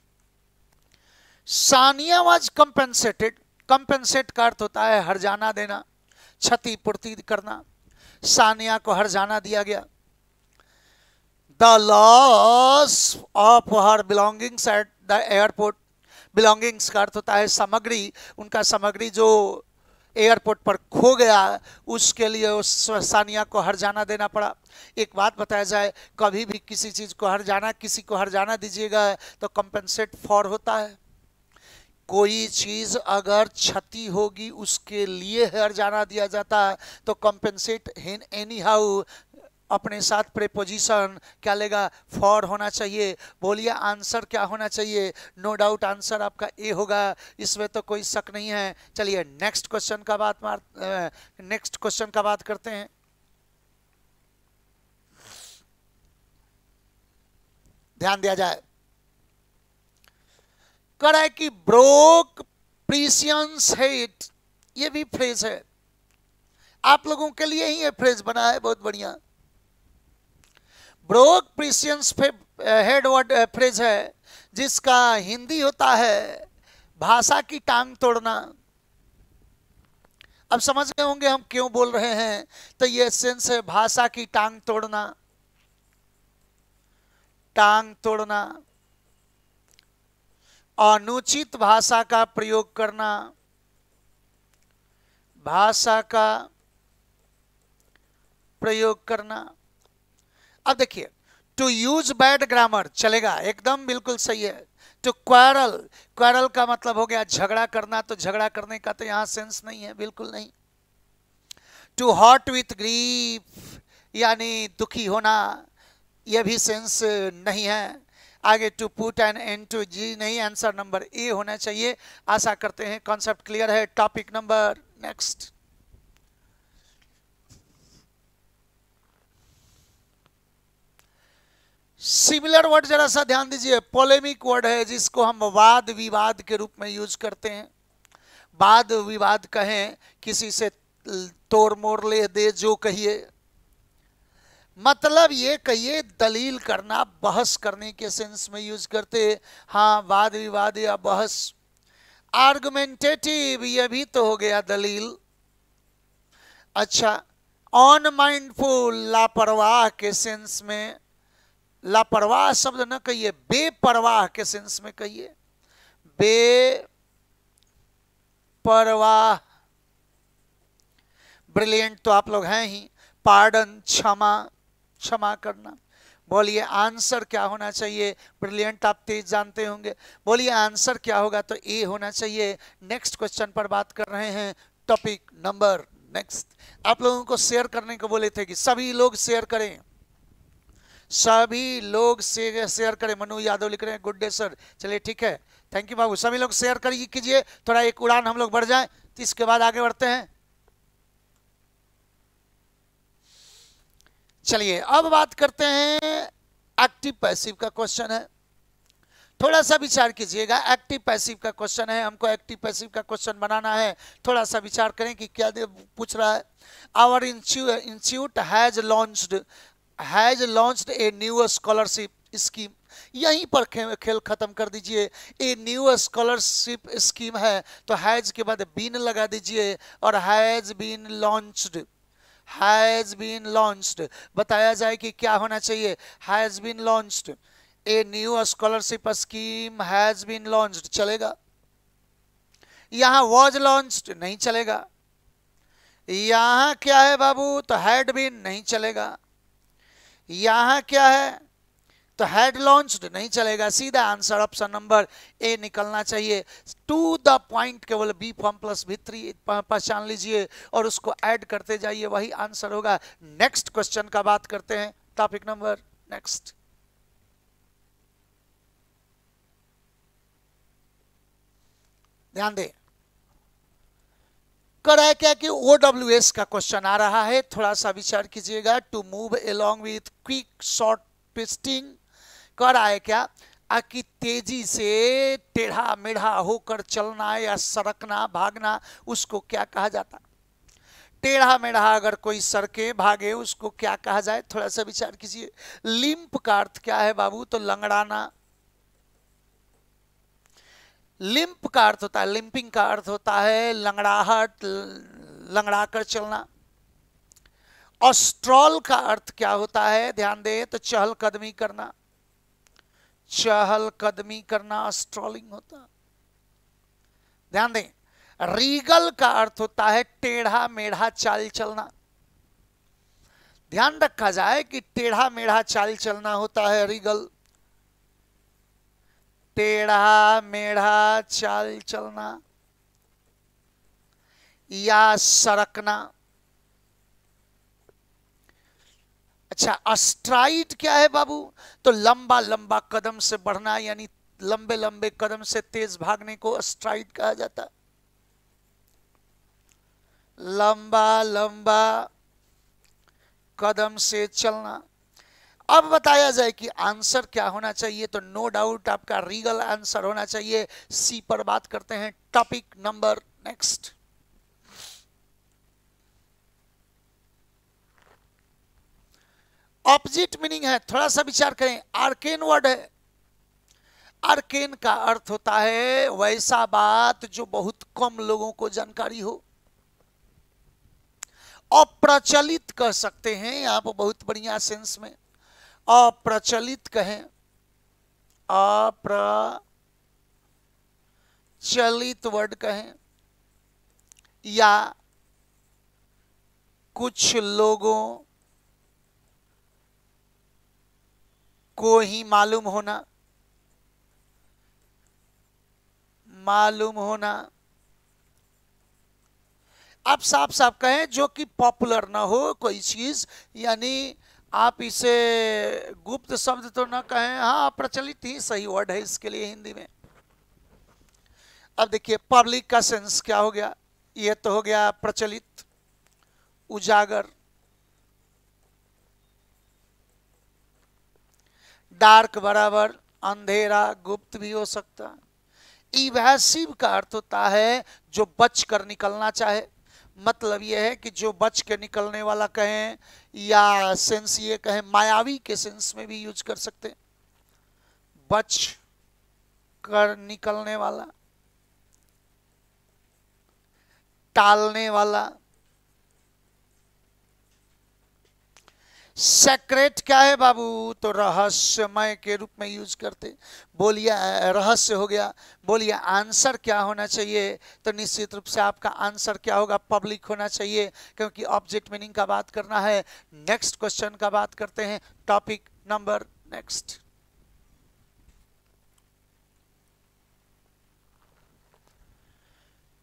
सानिया वॉज कंपेंसेटेड कंपेंसेट का अर्थ होता है हर जाना देना क्षतिपूर्ति करना सानिया को हर जाना दिया गया the loss of her belongings at the airport belongings का अर्थ होता है सामग्री उनका सामग्री जो एयरपोर्ट पर खो गया उसके लिए उस सानिया को हर जाना देना पड़ा एक बात बताया जाए कभी भी किसी चीज़ को हर जाना किसी को हर जाना दीजिएगा तो कंपेंसेट फॉर होता है कोई चीज़ अगर क्षति होगी उसके लिए जाना दिया जाता है तो कंपेंसेट हिन एनी हाउ अपने साथ प्रेपोजिशन क्या लेगा फॉर होना चाहिए बोलिए आंसर क्या होना चाहिए नो no डाउट आंसर आपका ए होगा इसमें तो कोई शक नहीं है चलिए नेक्स्ट क्वेश्चन का बात मार नेक्स्ट क्वेश्चन का बात करते हैं ध्यान दिया जाए कड़ा कि ब्रोक प्रीसियंस हेट ये भी फ्रेज है आप लोगों के लिए ही ये फ्रेज बना है बहुत बढ़िया broke prescience head word phrase है जिसका हिंदी होता है भाषा की टांग तोड़ना अब समझ गए होंगे हम क्यों बोल रहे हैं तो ये सेंस है भाषा की टांग तोड़ना टांग तोड़ना अनुचित भाषा का प्रयोग करना भाषा का प्रयोग करना अब देखिए टू यूज बैड ग्रामर चलेगा एकदम बिल्कुल सही है टू क्वारल क्वारल का मतलब हो गया झगड़ा करना तो झगड़ा करने का तो यहां सेंस नहीं है बिल्कुल नहीं टू हॉट विथ ग्रीफ यानी दुखी होना यह भी सेंस नहीं है आगे to put end an to G नहीं आंसर नंबर ए होना चाहिए आशा करते हैं कॉन्सेप्ट क्लियर है topic number next similar word जरा सा ध्यान दीजिए पोलेमिक वर्ड है जिसको हम वाद विवाद के रूप में यूज करते हैं वाद विवाद कहें किसी से तोड़ मोड़ ले दे जो कहिए मतलब ये कहिए दलील करना बहस करने के सेंस में यूज करते हाँ वाद विवाद या बहस आर्गुमेंटेटिव ये भी तो हो गया दलील अच्छा ऑन माइंडफुल लापरवाह के सेंस में लापरवाह शब्द न कहिए बेपरवाह के सेंस में कहिए बेपरवाह ब्रिलियंट तो आप लोग हैं ही पार्डन क्षमा क्षमा करना बोलिए आंसर क्या होना चाहिए ब्रिलियंट आप तेज जानते होंगे बोलिए आंसर क्या होगा तो ए होना चाहिए नेक्स्ट क्वेश्चन पर बात कर रहे हैं टॉपिक नंबर नेक्स्ट आप लोगों को शेयर करने को बोले थे कि सभी लोग शेयर करें सभी लोग शेयर करें मनु यादव लिख रहे हैं गुड डे सर चलिए ठीक है थैंक यू बाबू सभी लोग शेयर करिए कीजिए थोड़ा एक उड़ान हम लोग बढ़ जाए तो इसके बाद आगे बढ़ते हैं चलिए अब बात करते हैं एक्टिव पैसिव का क्वेश्चन है थोड़ा सा विचार कीजिएगा एक्टिव पैसिव का क्वेश्चन है हमको एक्टिव पैसिव का क्वेश्चन बनाना है थोड़ा सा विचार करें कि क्या पूछ रहा है our institute has launched has launched a new scholarship scheme यहीं पर खेल खत्म कर दीजिए ए न्यू स्कॉलरशिप स्कीम है तो हैज के बाद बीन लगा दीजिए और has been launched has been launched बताया जाए कि क्या होना चाहिए has been launched a new scholarship scheme has been launched चलेगा यहां वॉज लॉन्च्ड नहीं चलेगा यहां क्या है बाबू तो हैड बीन नहीं चलेगा यहां क्या है तो हेड लॉन्च नहीं चलेगा सीधा आंसर ऑप्शन नंबर ए निकलना चाहिए टू द पॉइंट केवल बी फॉर्म प्लस भी थ्री पहचान लीजिए और उसको ऐड करते जाइए वही आंसर होगा नेक्स्ट क्वेश्चन का बात करते हैं टॉपिक नंबर नेक्स्ट ध्यान दे कर है क्या कि OWS एस का क्वेश्चन आ रहा है थोड़ा सा विचार कीजिएगा to move along with quick short पिस्टिंग कर आए क्या आ कि तेजी से टेढ़ा मेढ़ा होकर चलना या सरकना भागना उसको क्या कहा जाता टेढ़ा मेढ़ा अगर कोई सड़के भागे उसको क्या कहा जाए थोड़ा सा विचार कीजिए लिंप का अर्थ क्या है बाबू तो लंगड़ाना लिंप का अर्थ होता है लिंपिंग का अर्थ होता है लंगड़ाहट लंगड़ा कर चलना ऑस्ट्रॉल का अर्थ क्या होता है ध्यान दें तो चहल कदमी करना चहल कदमी करना स्ट्रॉलिंग होता ध्यान दें रीगल का अर्थ होता है टेढ़ा मेढ़ा चाल चलना ध्यान रखा जाए कि टेढ़ा मेढ़ा चाल चलना होता है रीगल टेढ़ा मेढ़ा चाल चलना या सरकना अच्छा स्ट्राइड क्या है बाबू तो लंबा लंबा कदम से बढ़ना यानी लंबे लंबे कदम से तेज भागने को अस्ट्राइट कहा जाता लंबा लंबा कदम से चलना अब बताया जाए कि आंसर क्या होना चाहिए तो नो no डाउट आपका रीगल आंसर होना चाहिए सी पर बात करते हैं topic number next opposite meaning है थोड़ा सा विचार करें आर्केन वर्ड है आर्केन का अर्थ होता है वैसा बात जो बहुत कम लोगों को जानकारी हो अप्रचलित कह सकते हैं आप बहुत बढ़िया सेंस में अप्रचलित कहें अप्रचलित वर्ड कहें या कुछ लोगों को ही मालूम होना मालूम होना आप साफ साफ कहें जो कि पॉपुलर ना हो कोई चीज यानी आप इसे गुप्त शब्द तो ना कहें हाँ प्रचलित ही सही वर्ड है इसके लिए हिंदी में अब देखिए पब्लिक का सेंस क्या हो गया ये तो हो गया प्रचलित उजागर डार्क बराबर अंधेरा गुप्त भी हो सकता इवैसिव का अर्थ होता है जो बच कर निकलना चाहे मतलब यह है कि जो बच के निकलने वाला कहें या सेंस ये कहें मायावी के सेंस में भी यूज कर सकते हैं बच कर निकलने वाला टालने वाला सेक्रेट क्या है बाबू तो रहस्यमय के रूप में यूज करते बोलिए रहस्य हो गया बोलिए आंसर क्या होना चाहिए तो निश्चित रूप से आपका आंसर क्या होगा पब्लिक होना चाहिए क्योंकि ऑब्जेक्ट मीनिंग का बात करना है नेक्स्ट क्वेश्चन का बात करते हैं टॉपिक नंबर नेक्स्ट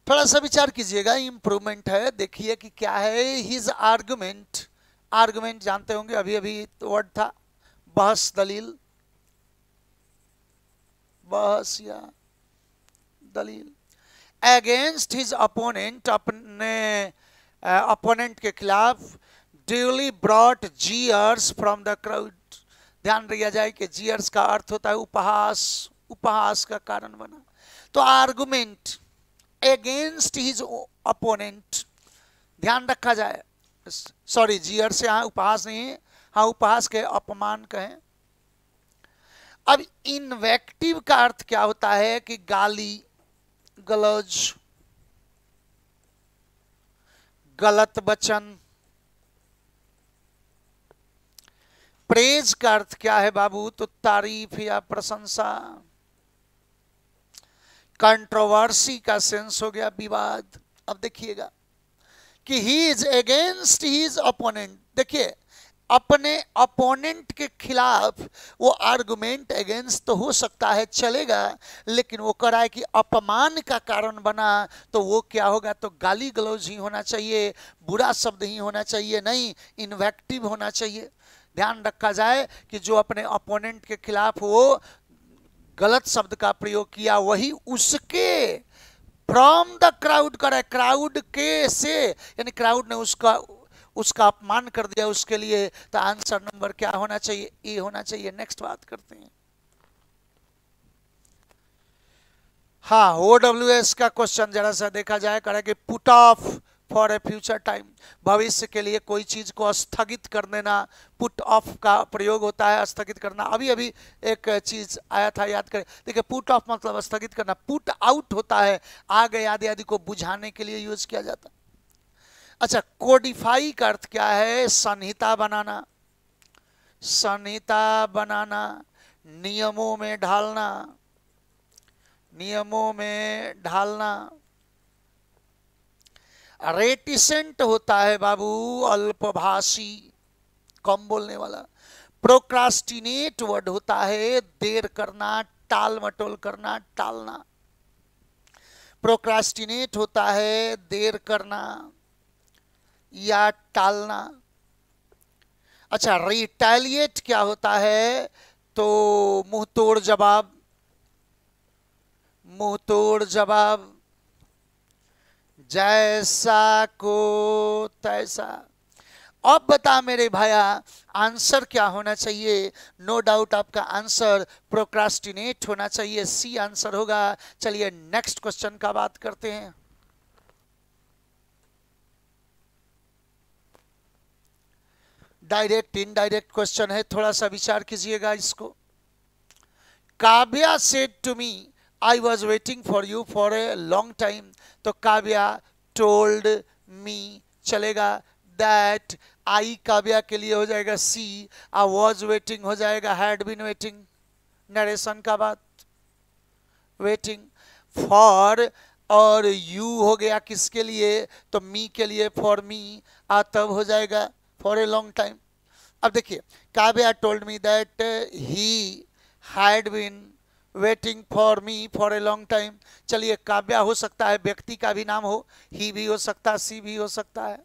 थोड़ा सा विचार कीजिएगा इंप्रूवमेंट है देखिए कि क्या है हिज आर्गुमेंट आर्गुमेंट जानते होंगे अभी अभी तो वर्ड था बहस दलील बहस या दलील अगेंस्ट हिज अपोनेंट अपने अपोनेंट के खिलाफ duly brought jeers from the crowd ध्यान रखा जाए कि जीअर्स का अर्थ होता है उपहास उपहास का कारण बना तो आर्गुमेंट अगेंस्ट हिज अपोनेंट ध्यान रखा जाए सॉरी जीअर से हाँ उपहास नहीं है हाँ उपहास के अपमान कहें अब इनवेक्टिव का अर्थ क्या होता है कि गाली गलज गलत वचन प्रेज का अर्थ क्या है बाबू तो तारीफ या प्रशंसा कंट्रोवर्सी का सेंस हो गया विवाद अब देखिएगा कि he is against his opponent देखिए अपने अपोनेंट के खिलाफ वो आर्गुमेंट अगेंस्ट तो हो सकता है चलेगा लेकिन वो कह रहा है कि अपमान का कारण बना तो वो क्या होगा तो गाली गलौज ही होना चाहिए बुरा शब्द ही होना चाहिए नहीं इन्वेक्टिव होना चाहिए ध्यान रखा जाए कि जो अपने अपोनेंट के खिलाफ वो गलत शब्द का प्रयोग किया वही उसके फ्रॉम द क्राउड कर क्राउड के से यानी क्राउड ने उसका उसका अपमान कर दिया उसके लिए तो आंसर नंबर क्या होना चाहिए ई होना चाहिए नेक्स्ट बात करते हैं हाँ ओ डब्ल्यू एस का क्वेश्चन जरा सा देखा जाए करे कि put off for a future time भविष्य के लिए कोई चीज़ को स्थगित कर देना पुट ऑफ का प्रयोग होता है स्थगित करना अभी अभी एक चीज़ आया था याद करें देखिए पुट ऑफ मतलब स्थगित करना पुट आउट होता है आगे आदि आदि को बुझाने के लिए यूज किया जाता अच्छा कोडिफाई का अर्थ क्या है संहिता बनाना संहिता बनाना नियमों में ढालना नियमों में ढालना रेटिसेंट होता है बाबू अल्पभाषी कम बोलने वाला प्रोक्रास्टिनेट वर्ड होता है देर करना टाल मटोल करना टालना प्रोक्रास्टिनेट होता है देर करना या टालना अच्छा रिटेलिएट क्या होता है तो मुंह तोड़ जवाब मुंह तोड़ जवाब जैसा को तैसा अब बता मेरे भाया आंसर क्या होना चाहिए नो no डाउट आपका आंसर प्रोक्रास्टिनेट होना चाहिए सी आंसर होगा चलिए नेक्स्ट क्वेश्चन का बात करते हैं डायरेक्ट इनडायरेक्ट क्वेश्चन है थोड़ा सा विचार कीजिएगा इसको Kavya said to me I was waiting for you for a long time तो काव्या टोल्ड मी चलेगा दैट आई काव्या के लिए हो जाएगा सी आ वॉज वेटिंग हो जाएगा हैड बीन वेटिंग नरेशन का बात वेटिंग फॉर और यू हो गया किसके लिए तो मी के लिए फॉर मी आ तब हो जाएगा फॉर ए लॉन्ग टाइम अब देखिए Kavya told me that he had been waiting for me for a long time चलिए काव्या हो सकता है व्यक्ति का भी नाम हो ही भी हो सकता है सी भी हो सकता है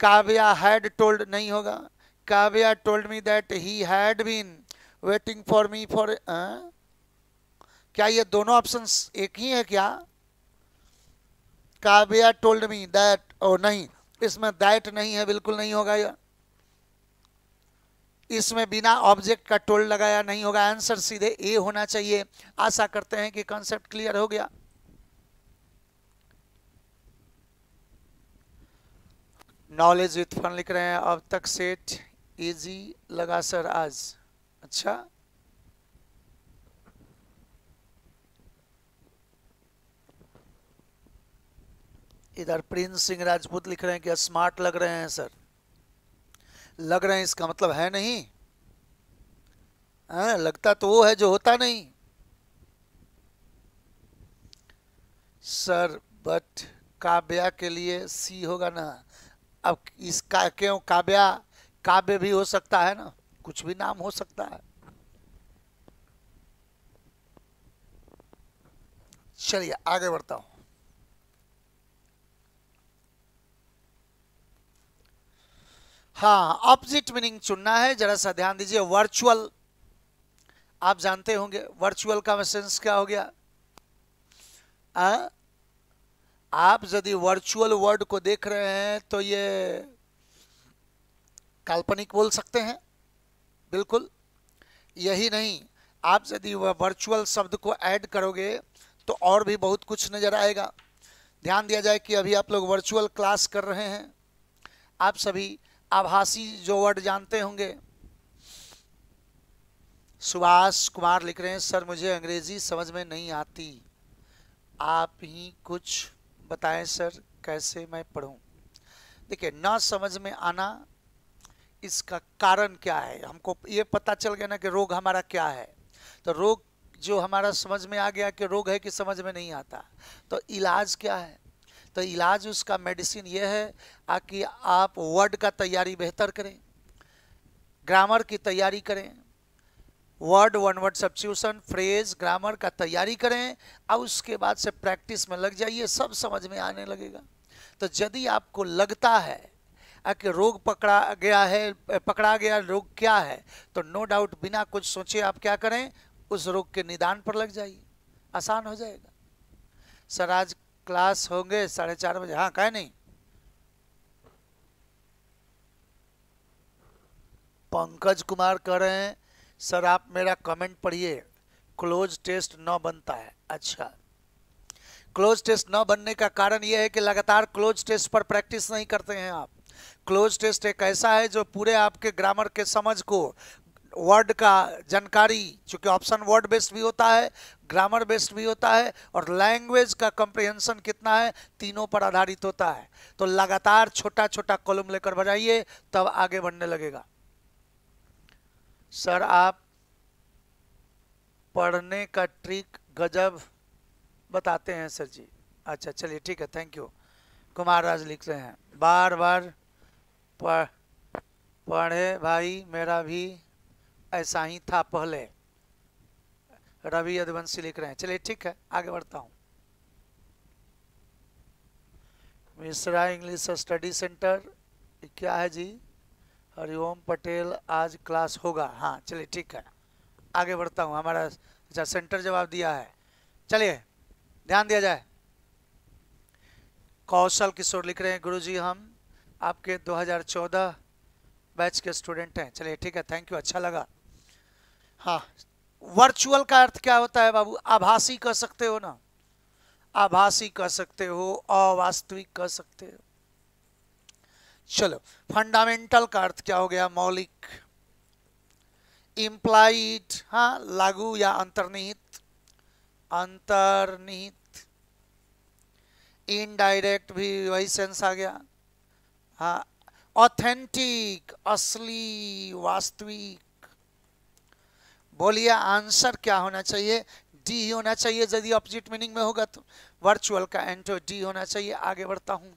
काव्या हैड टोल्ड नहीं होगा Kavya told me that he had been waiting for me for क्या ये दोनों ऑप्शन एक ही है क्या काव्या टोल्ड मी दैट और नहीं इसमें दैट नहीं है बिल्कुल नहीं होगा यह इसमें बिना ऑब्जेक्ट का टोल लगाया नहीं होगा आंसर सीधे ए होना चाहिए आशा करते हैं कि कॉन्सेप्ट क्लियर हो गया नॉलेज विथ फन लिख रहे हैं अब तक सेट इजी लगा सर आज अच्छा इधर प्रिंस सिंह राजपूत लिख रहे हैं कि स्मार्ट लग रहे हैं सर लग रहे हैं इसका मतलब है नहीं आ, हाँ, लगता तो वो है जो होता नहीं सर बट काव्या के लिए सी होगा ना अब इसका क्यों काव्या काव्य भी हो सकता है ना कुछ भी नाम हो सकता है चलिए आगे बढ़ता हूं हाँ ऑपोजिट मीनिंग चुनना है जरा सा ध्यान दीजिए वर्चुअल आप जानते होंगे वर्चुअल का सेंस क्या हो गया आ? आप यदि वर्चुअल वर्ड को देख रहे हैं तो ये काल्पनिक बोल सकते हैं बिल्कुल यही नहीं आप यदि वह वर्चुअल शब्द को ऐड करोगे तो और भी बहुत कुछ नज़र आएगा ध्यान दिया जाए कि अभी आप लोग वर्चुअल क्लास कर रहे हैं आप सभी आभासी जो वर्ड जानते होंगे सुभाष कुमार लिख रहे हैं सर मुझे अंग्रेजी समझ में नहीं आती आप ही कुछ बताएं सर कैसे मैं पढ़ूं देखिए ना समझ में आना इसका कारण क्या है हमको ये पता चल गया ना कि रोग हमारा क्या है तो रोग जो हमारा समझ में आ गया कि रोग है कि समझ में नहीं आता तो इलाज क्या है तो इलाज उसका मेडिसिन ये है कि आप वर्ड का तैयारी बेहतर करें ग्रामर की तैयारी करें word one word substitution phrase grammar का तैयारी करें और उसके बाद से प्रैक्टिस में लग जाइए सब समझ में आने लगेगा तो यदि आपको लगता है कि रोग पकड़ा गया है पकड़ा गया रोग क्या है तो नो डाउट बिना कुछ सोचे आप क्या करें उस रोग के निदान पर लग जाइए आसान हो जाएगा सर आज क्लास होंगे साढ़े चार बजे हाँ कहे नहीं पंकज कुमार कह रहे हैं सर आप मेरा कमेंट पढ़िए क्लोज टेस्ट न बनता है अच्छा क्लोज टेस्ट न बनने का कारण यह है कि लगातार क्लोज टेस्ट पर प्रैक्टिस नहीं करते हैं आप क्लोज टेस्ट एक ऐसा है जो पूरे आपके ग्रामर के समझ को वर्ड का जानकारी चूँकि ऑप्शन वर्ड बेस्ड भी होता है ग्रामर बेस्ड भी होता है और लैंग्वेज का कॉम्प्रिहेंशन कितना है तीनों पर आधारित होता है तो लगातार छोटा छोटा कॉलम लेकर बजाइए तब आगे बढ़ने लगेगा सर आप पढ़ने का ट्रिक गजब बताते हैं सर जी अच्छा चलिए ठीक है थैंक यू कुमार राज लिख रहे हैं बार बार पढ़ पढ़े भाई मेरा भी ऐसा ही था पहले रवि यदवंशी लिख रहे हैं चलिए ठीक है आगे बढ़ता हूँ मिश्रा इंग्लिश स्टडी सेंटर क्या है जी हरिओम पटेल आज क्लास होगा हाँ चलिए ठीक है आगे बढ़ता हूँ हमारा अच्छा सेंटर जवाब दिया है चलिए ध्यान दिया जाए कौशल किशोर लिख रहे हैं गुरुजी हम आपके 2014 बैच के स्टूडेंट हैं चलिए ठीक है थैंक यू अच्छा लगा हाँ वर्चुअल का अर्थ क्या होता है बाबू आभासी कह सकते हो ना आभासी कह सकते हो अवास्तविक कह सकते हो चलो फंडामेंटल का अर्थ क्या हो गया मौलिक इम्प्लाइड हाँ लागू या अंतर्निहित अंतर्निहित इनडायरेक्ट भी वही सेंस आ गया हाँ ऑथेंटिक असली वास्तविक बोलिए आंसर क्या होना चाहिए डी होना चाहिए यदि ऑपोजिट मीनिंग में होगा तो वर्चुअल का एंटो डी होना चाहिए आगे बढ़ता हूं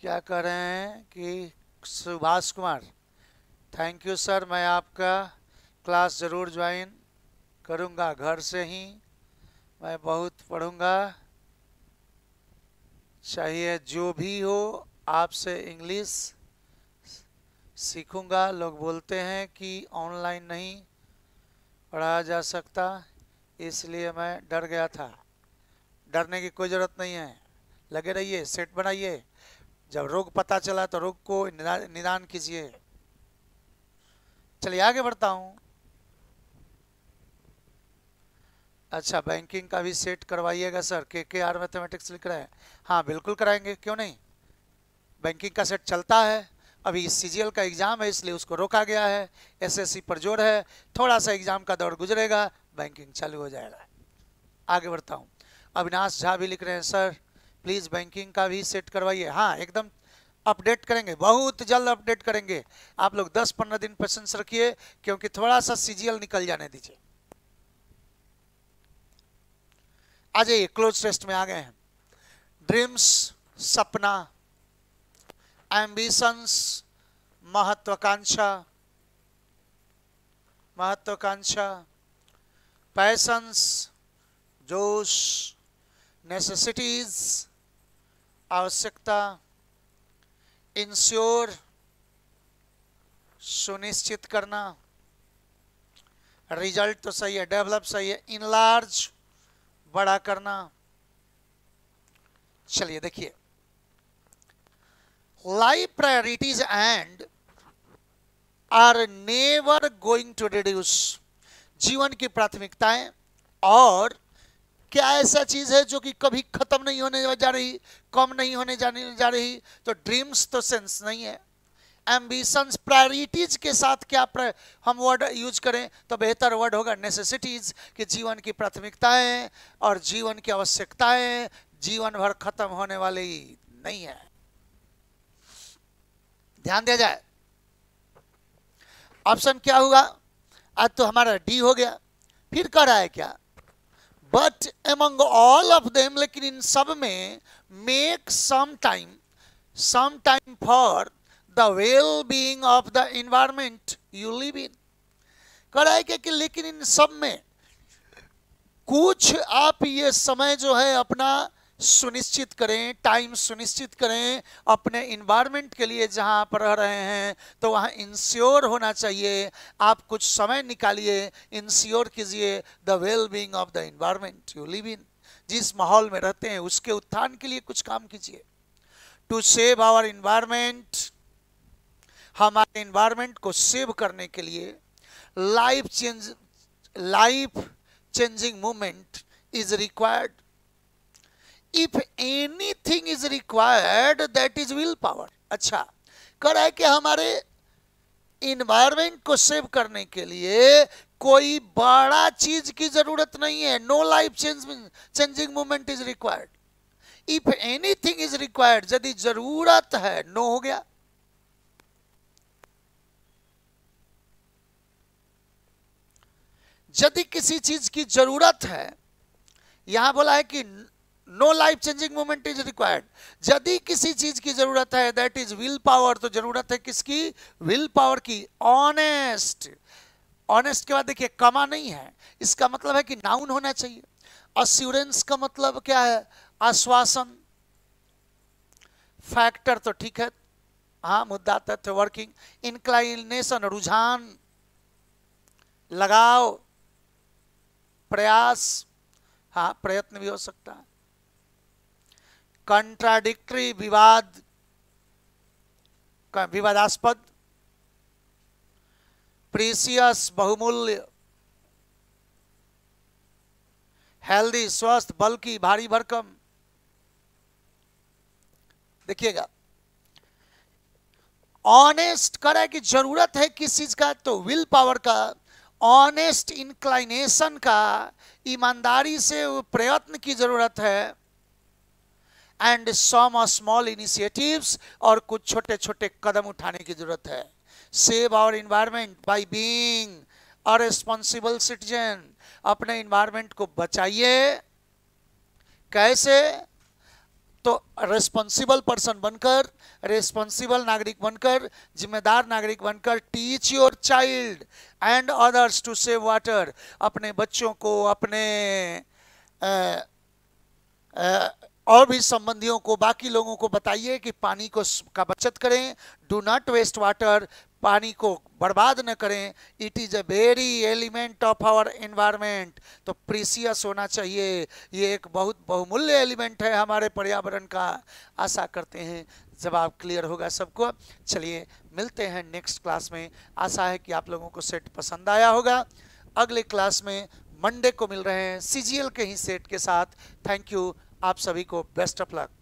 क्या कर रहे हैं कि Subhash Kumar thank you sir मैं आपका क्लास ज़रूर ज्वाइन करूंगा घर से ही मैं बहुत पढ़ूंगा चाहिए जो भी हो आपसे इंग्लिश सीखूंगा लोग बोलते हैं कि ऑनलाइन नहीं पढ़ाया जा सकता इसलिए मैं डर गया था डरने की कोई ज़रूरत नहीं है लगे रहिए सेट बनाइए जब रोग पता चला तो रोग को निदान कीजिए चलिए आगे बढ़ता हूँ अच्छा बैंकिंग का भी सेट करवाइएगा सर के के आर मैथमेटिक्स लिख रहे हैं हाँ बिल्कुल कराएंगे क्यों नहीं बैंकिंग का सेट चलता है अभी सी का एग्ज़ाम है इसलिए उसको रोका गया है एसएससी पर जोर है थोड़ा सा एग्ज़ाम का दौर गुजरेगा बैंकिंग चालू हो जाएगा आगे बढ़ता हूँ अविनाश झा भी लिख रहे हैं सर प्लीज़ बैंकिंग का भी सेट करवाइए हाँ एकदम अपडेट करेंगे बहुत जल्द अपडेट करेंगे आप लोग 10-15 दिन पेशेंस रखिए क्योंकि थोड़ा सा सीजीएल निकल जाने दीजिए आ जाइए क्लोज टेस्ट में आ गए हैं ड्रीम्स सपना एम्बिशंस महत्वाकांक्षा महत्वाकांक्षा पैशंस जोश नेसेसिटीज आवश्यकता इंश्योर सुनिश्चित करना रिजल्ट तो सही है डेवलप सही है इनलार्ज बड़ा करना चलिए देखिए life priorities and are never going to reduce जीवन की प्राथमिकताएं और क्या ऐसा चीज है जो कि कभी खत्म नहीं होने जा रही कम नहीं होने जाने जा रही तो ड्रीम्स तो सेंस नहीं है एम्बिशंस प्रायोरिटीज के साथ क्या हम वर्ड यूज करें तो बेहतर वर्ड होगा नेसेसिटीज कि जीवन की प्राथमिकताएं और जीवन की आवश्यकताएं जीवन भर खत्म होने वाली नहीं है ध्यान दिया जाए ऑप्शन क्या हुआ आज तो हमारा डी हो गया फिर कह रहा है क्या but among all of them लेकिन इन सब में make some time some time for the well being of the environment you live in कह रहा है क्या कि लेकिन इन सब में कुछ आप ये समय जो है अपना सुनिश्चित करें टाइम सुनिश्चित करें अपने इन्वायरमेंट के लिए जहां आप रह रहे हैं तो वहां इंश्योर होना चाहिए आप कुछ समय निकालिए इंश्योर कीजिए the well being of the environment you live in जिस माहौल में रहते हैं उसके उत्थान के लिए कुछ काम कीजिए टू सेव आवर इन्वायरमेंट हमारे इन्वायरमेंट को सेव करने के लिए life change life changing movement is required if anything is required that is will power अच्छा कर है कि हमारे इन्वायरमेंट को सेव करने के लिए कोई बड़ा चीज की जरूरत नहीं है no life changing movement is required if anything is required यदि जरूरत है नो हो गया यदि किसी चीज की जरूरत है यहां बोला है कि no life changing movement is required यदि किसी चीज की जरूरत है दैट इज विल पावर तो जरूरत है किसकी विल पावर की ऑनेस्ट ऑनेस्ट के बाद देखिए कमा नहीं है इसका मतलब है कि नाउन होना चाहिए अश्योरेंस का मतलब क्या है आश्वासन फैक्टर तो ठीक है हाँ मुद्दा तथ्य वर्किंग इंक्लाइनेशन रुझान लगाव प्रयास हाँ प्रयत्न भी हो सकता है कंट्राडिक्टरी विवाद विवादास्पद प्रीसियस बहुमूल्य हेल्दी स्वस्थ बल्कि भारी भरकम देखिएगा ऑनेस्ट करे की जरूरत है किस चीज का तो विल पावर का ऑनेस्ट इंक्लाइनेशन का ईमानदारी से प्रयत्न की जरूरत है एंड सम स्मॉल इनिशिएटिव्स और कुछ छोटे छोटे कदम उठाने की जरूरत है save our environment by being a responsible citizen अपने इन्वायरमेंट को बचाइए कैसे तो रेस्पॉन्सिबल पर्सन बनकर रेस्पॉन्सिबल नागरिक बनकर जिम्मेदार नागरिक बनकर teach your child and others to save water अपने बच्चों को अपने आ, आ, और भी संबंधियों को बाकी लोगों को बताइए कि पानी को का बचत करें डू नॉट वेस्ट वाटर पानी को बर्बाद न करें it is a very element of our environment तो प्रीसियस होना चाहिए ये एक बहुत बहुमूल्य एलिमेंट है हमारे पर्यावरण का आशा करते हैं जवाब क्लियर होगा सबको चलिए मिलते हैं नेक्स्ट क्लास में आशा है कि आप लोगों को सेट पसंद आया होगा अगले क्लास में मंडे को मिल रहे हैं सी के ही सेट के साथ थैंक यू आप सभी को बेस्ट ऑफ लक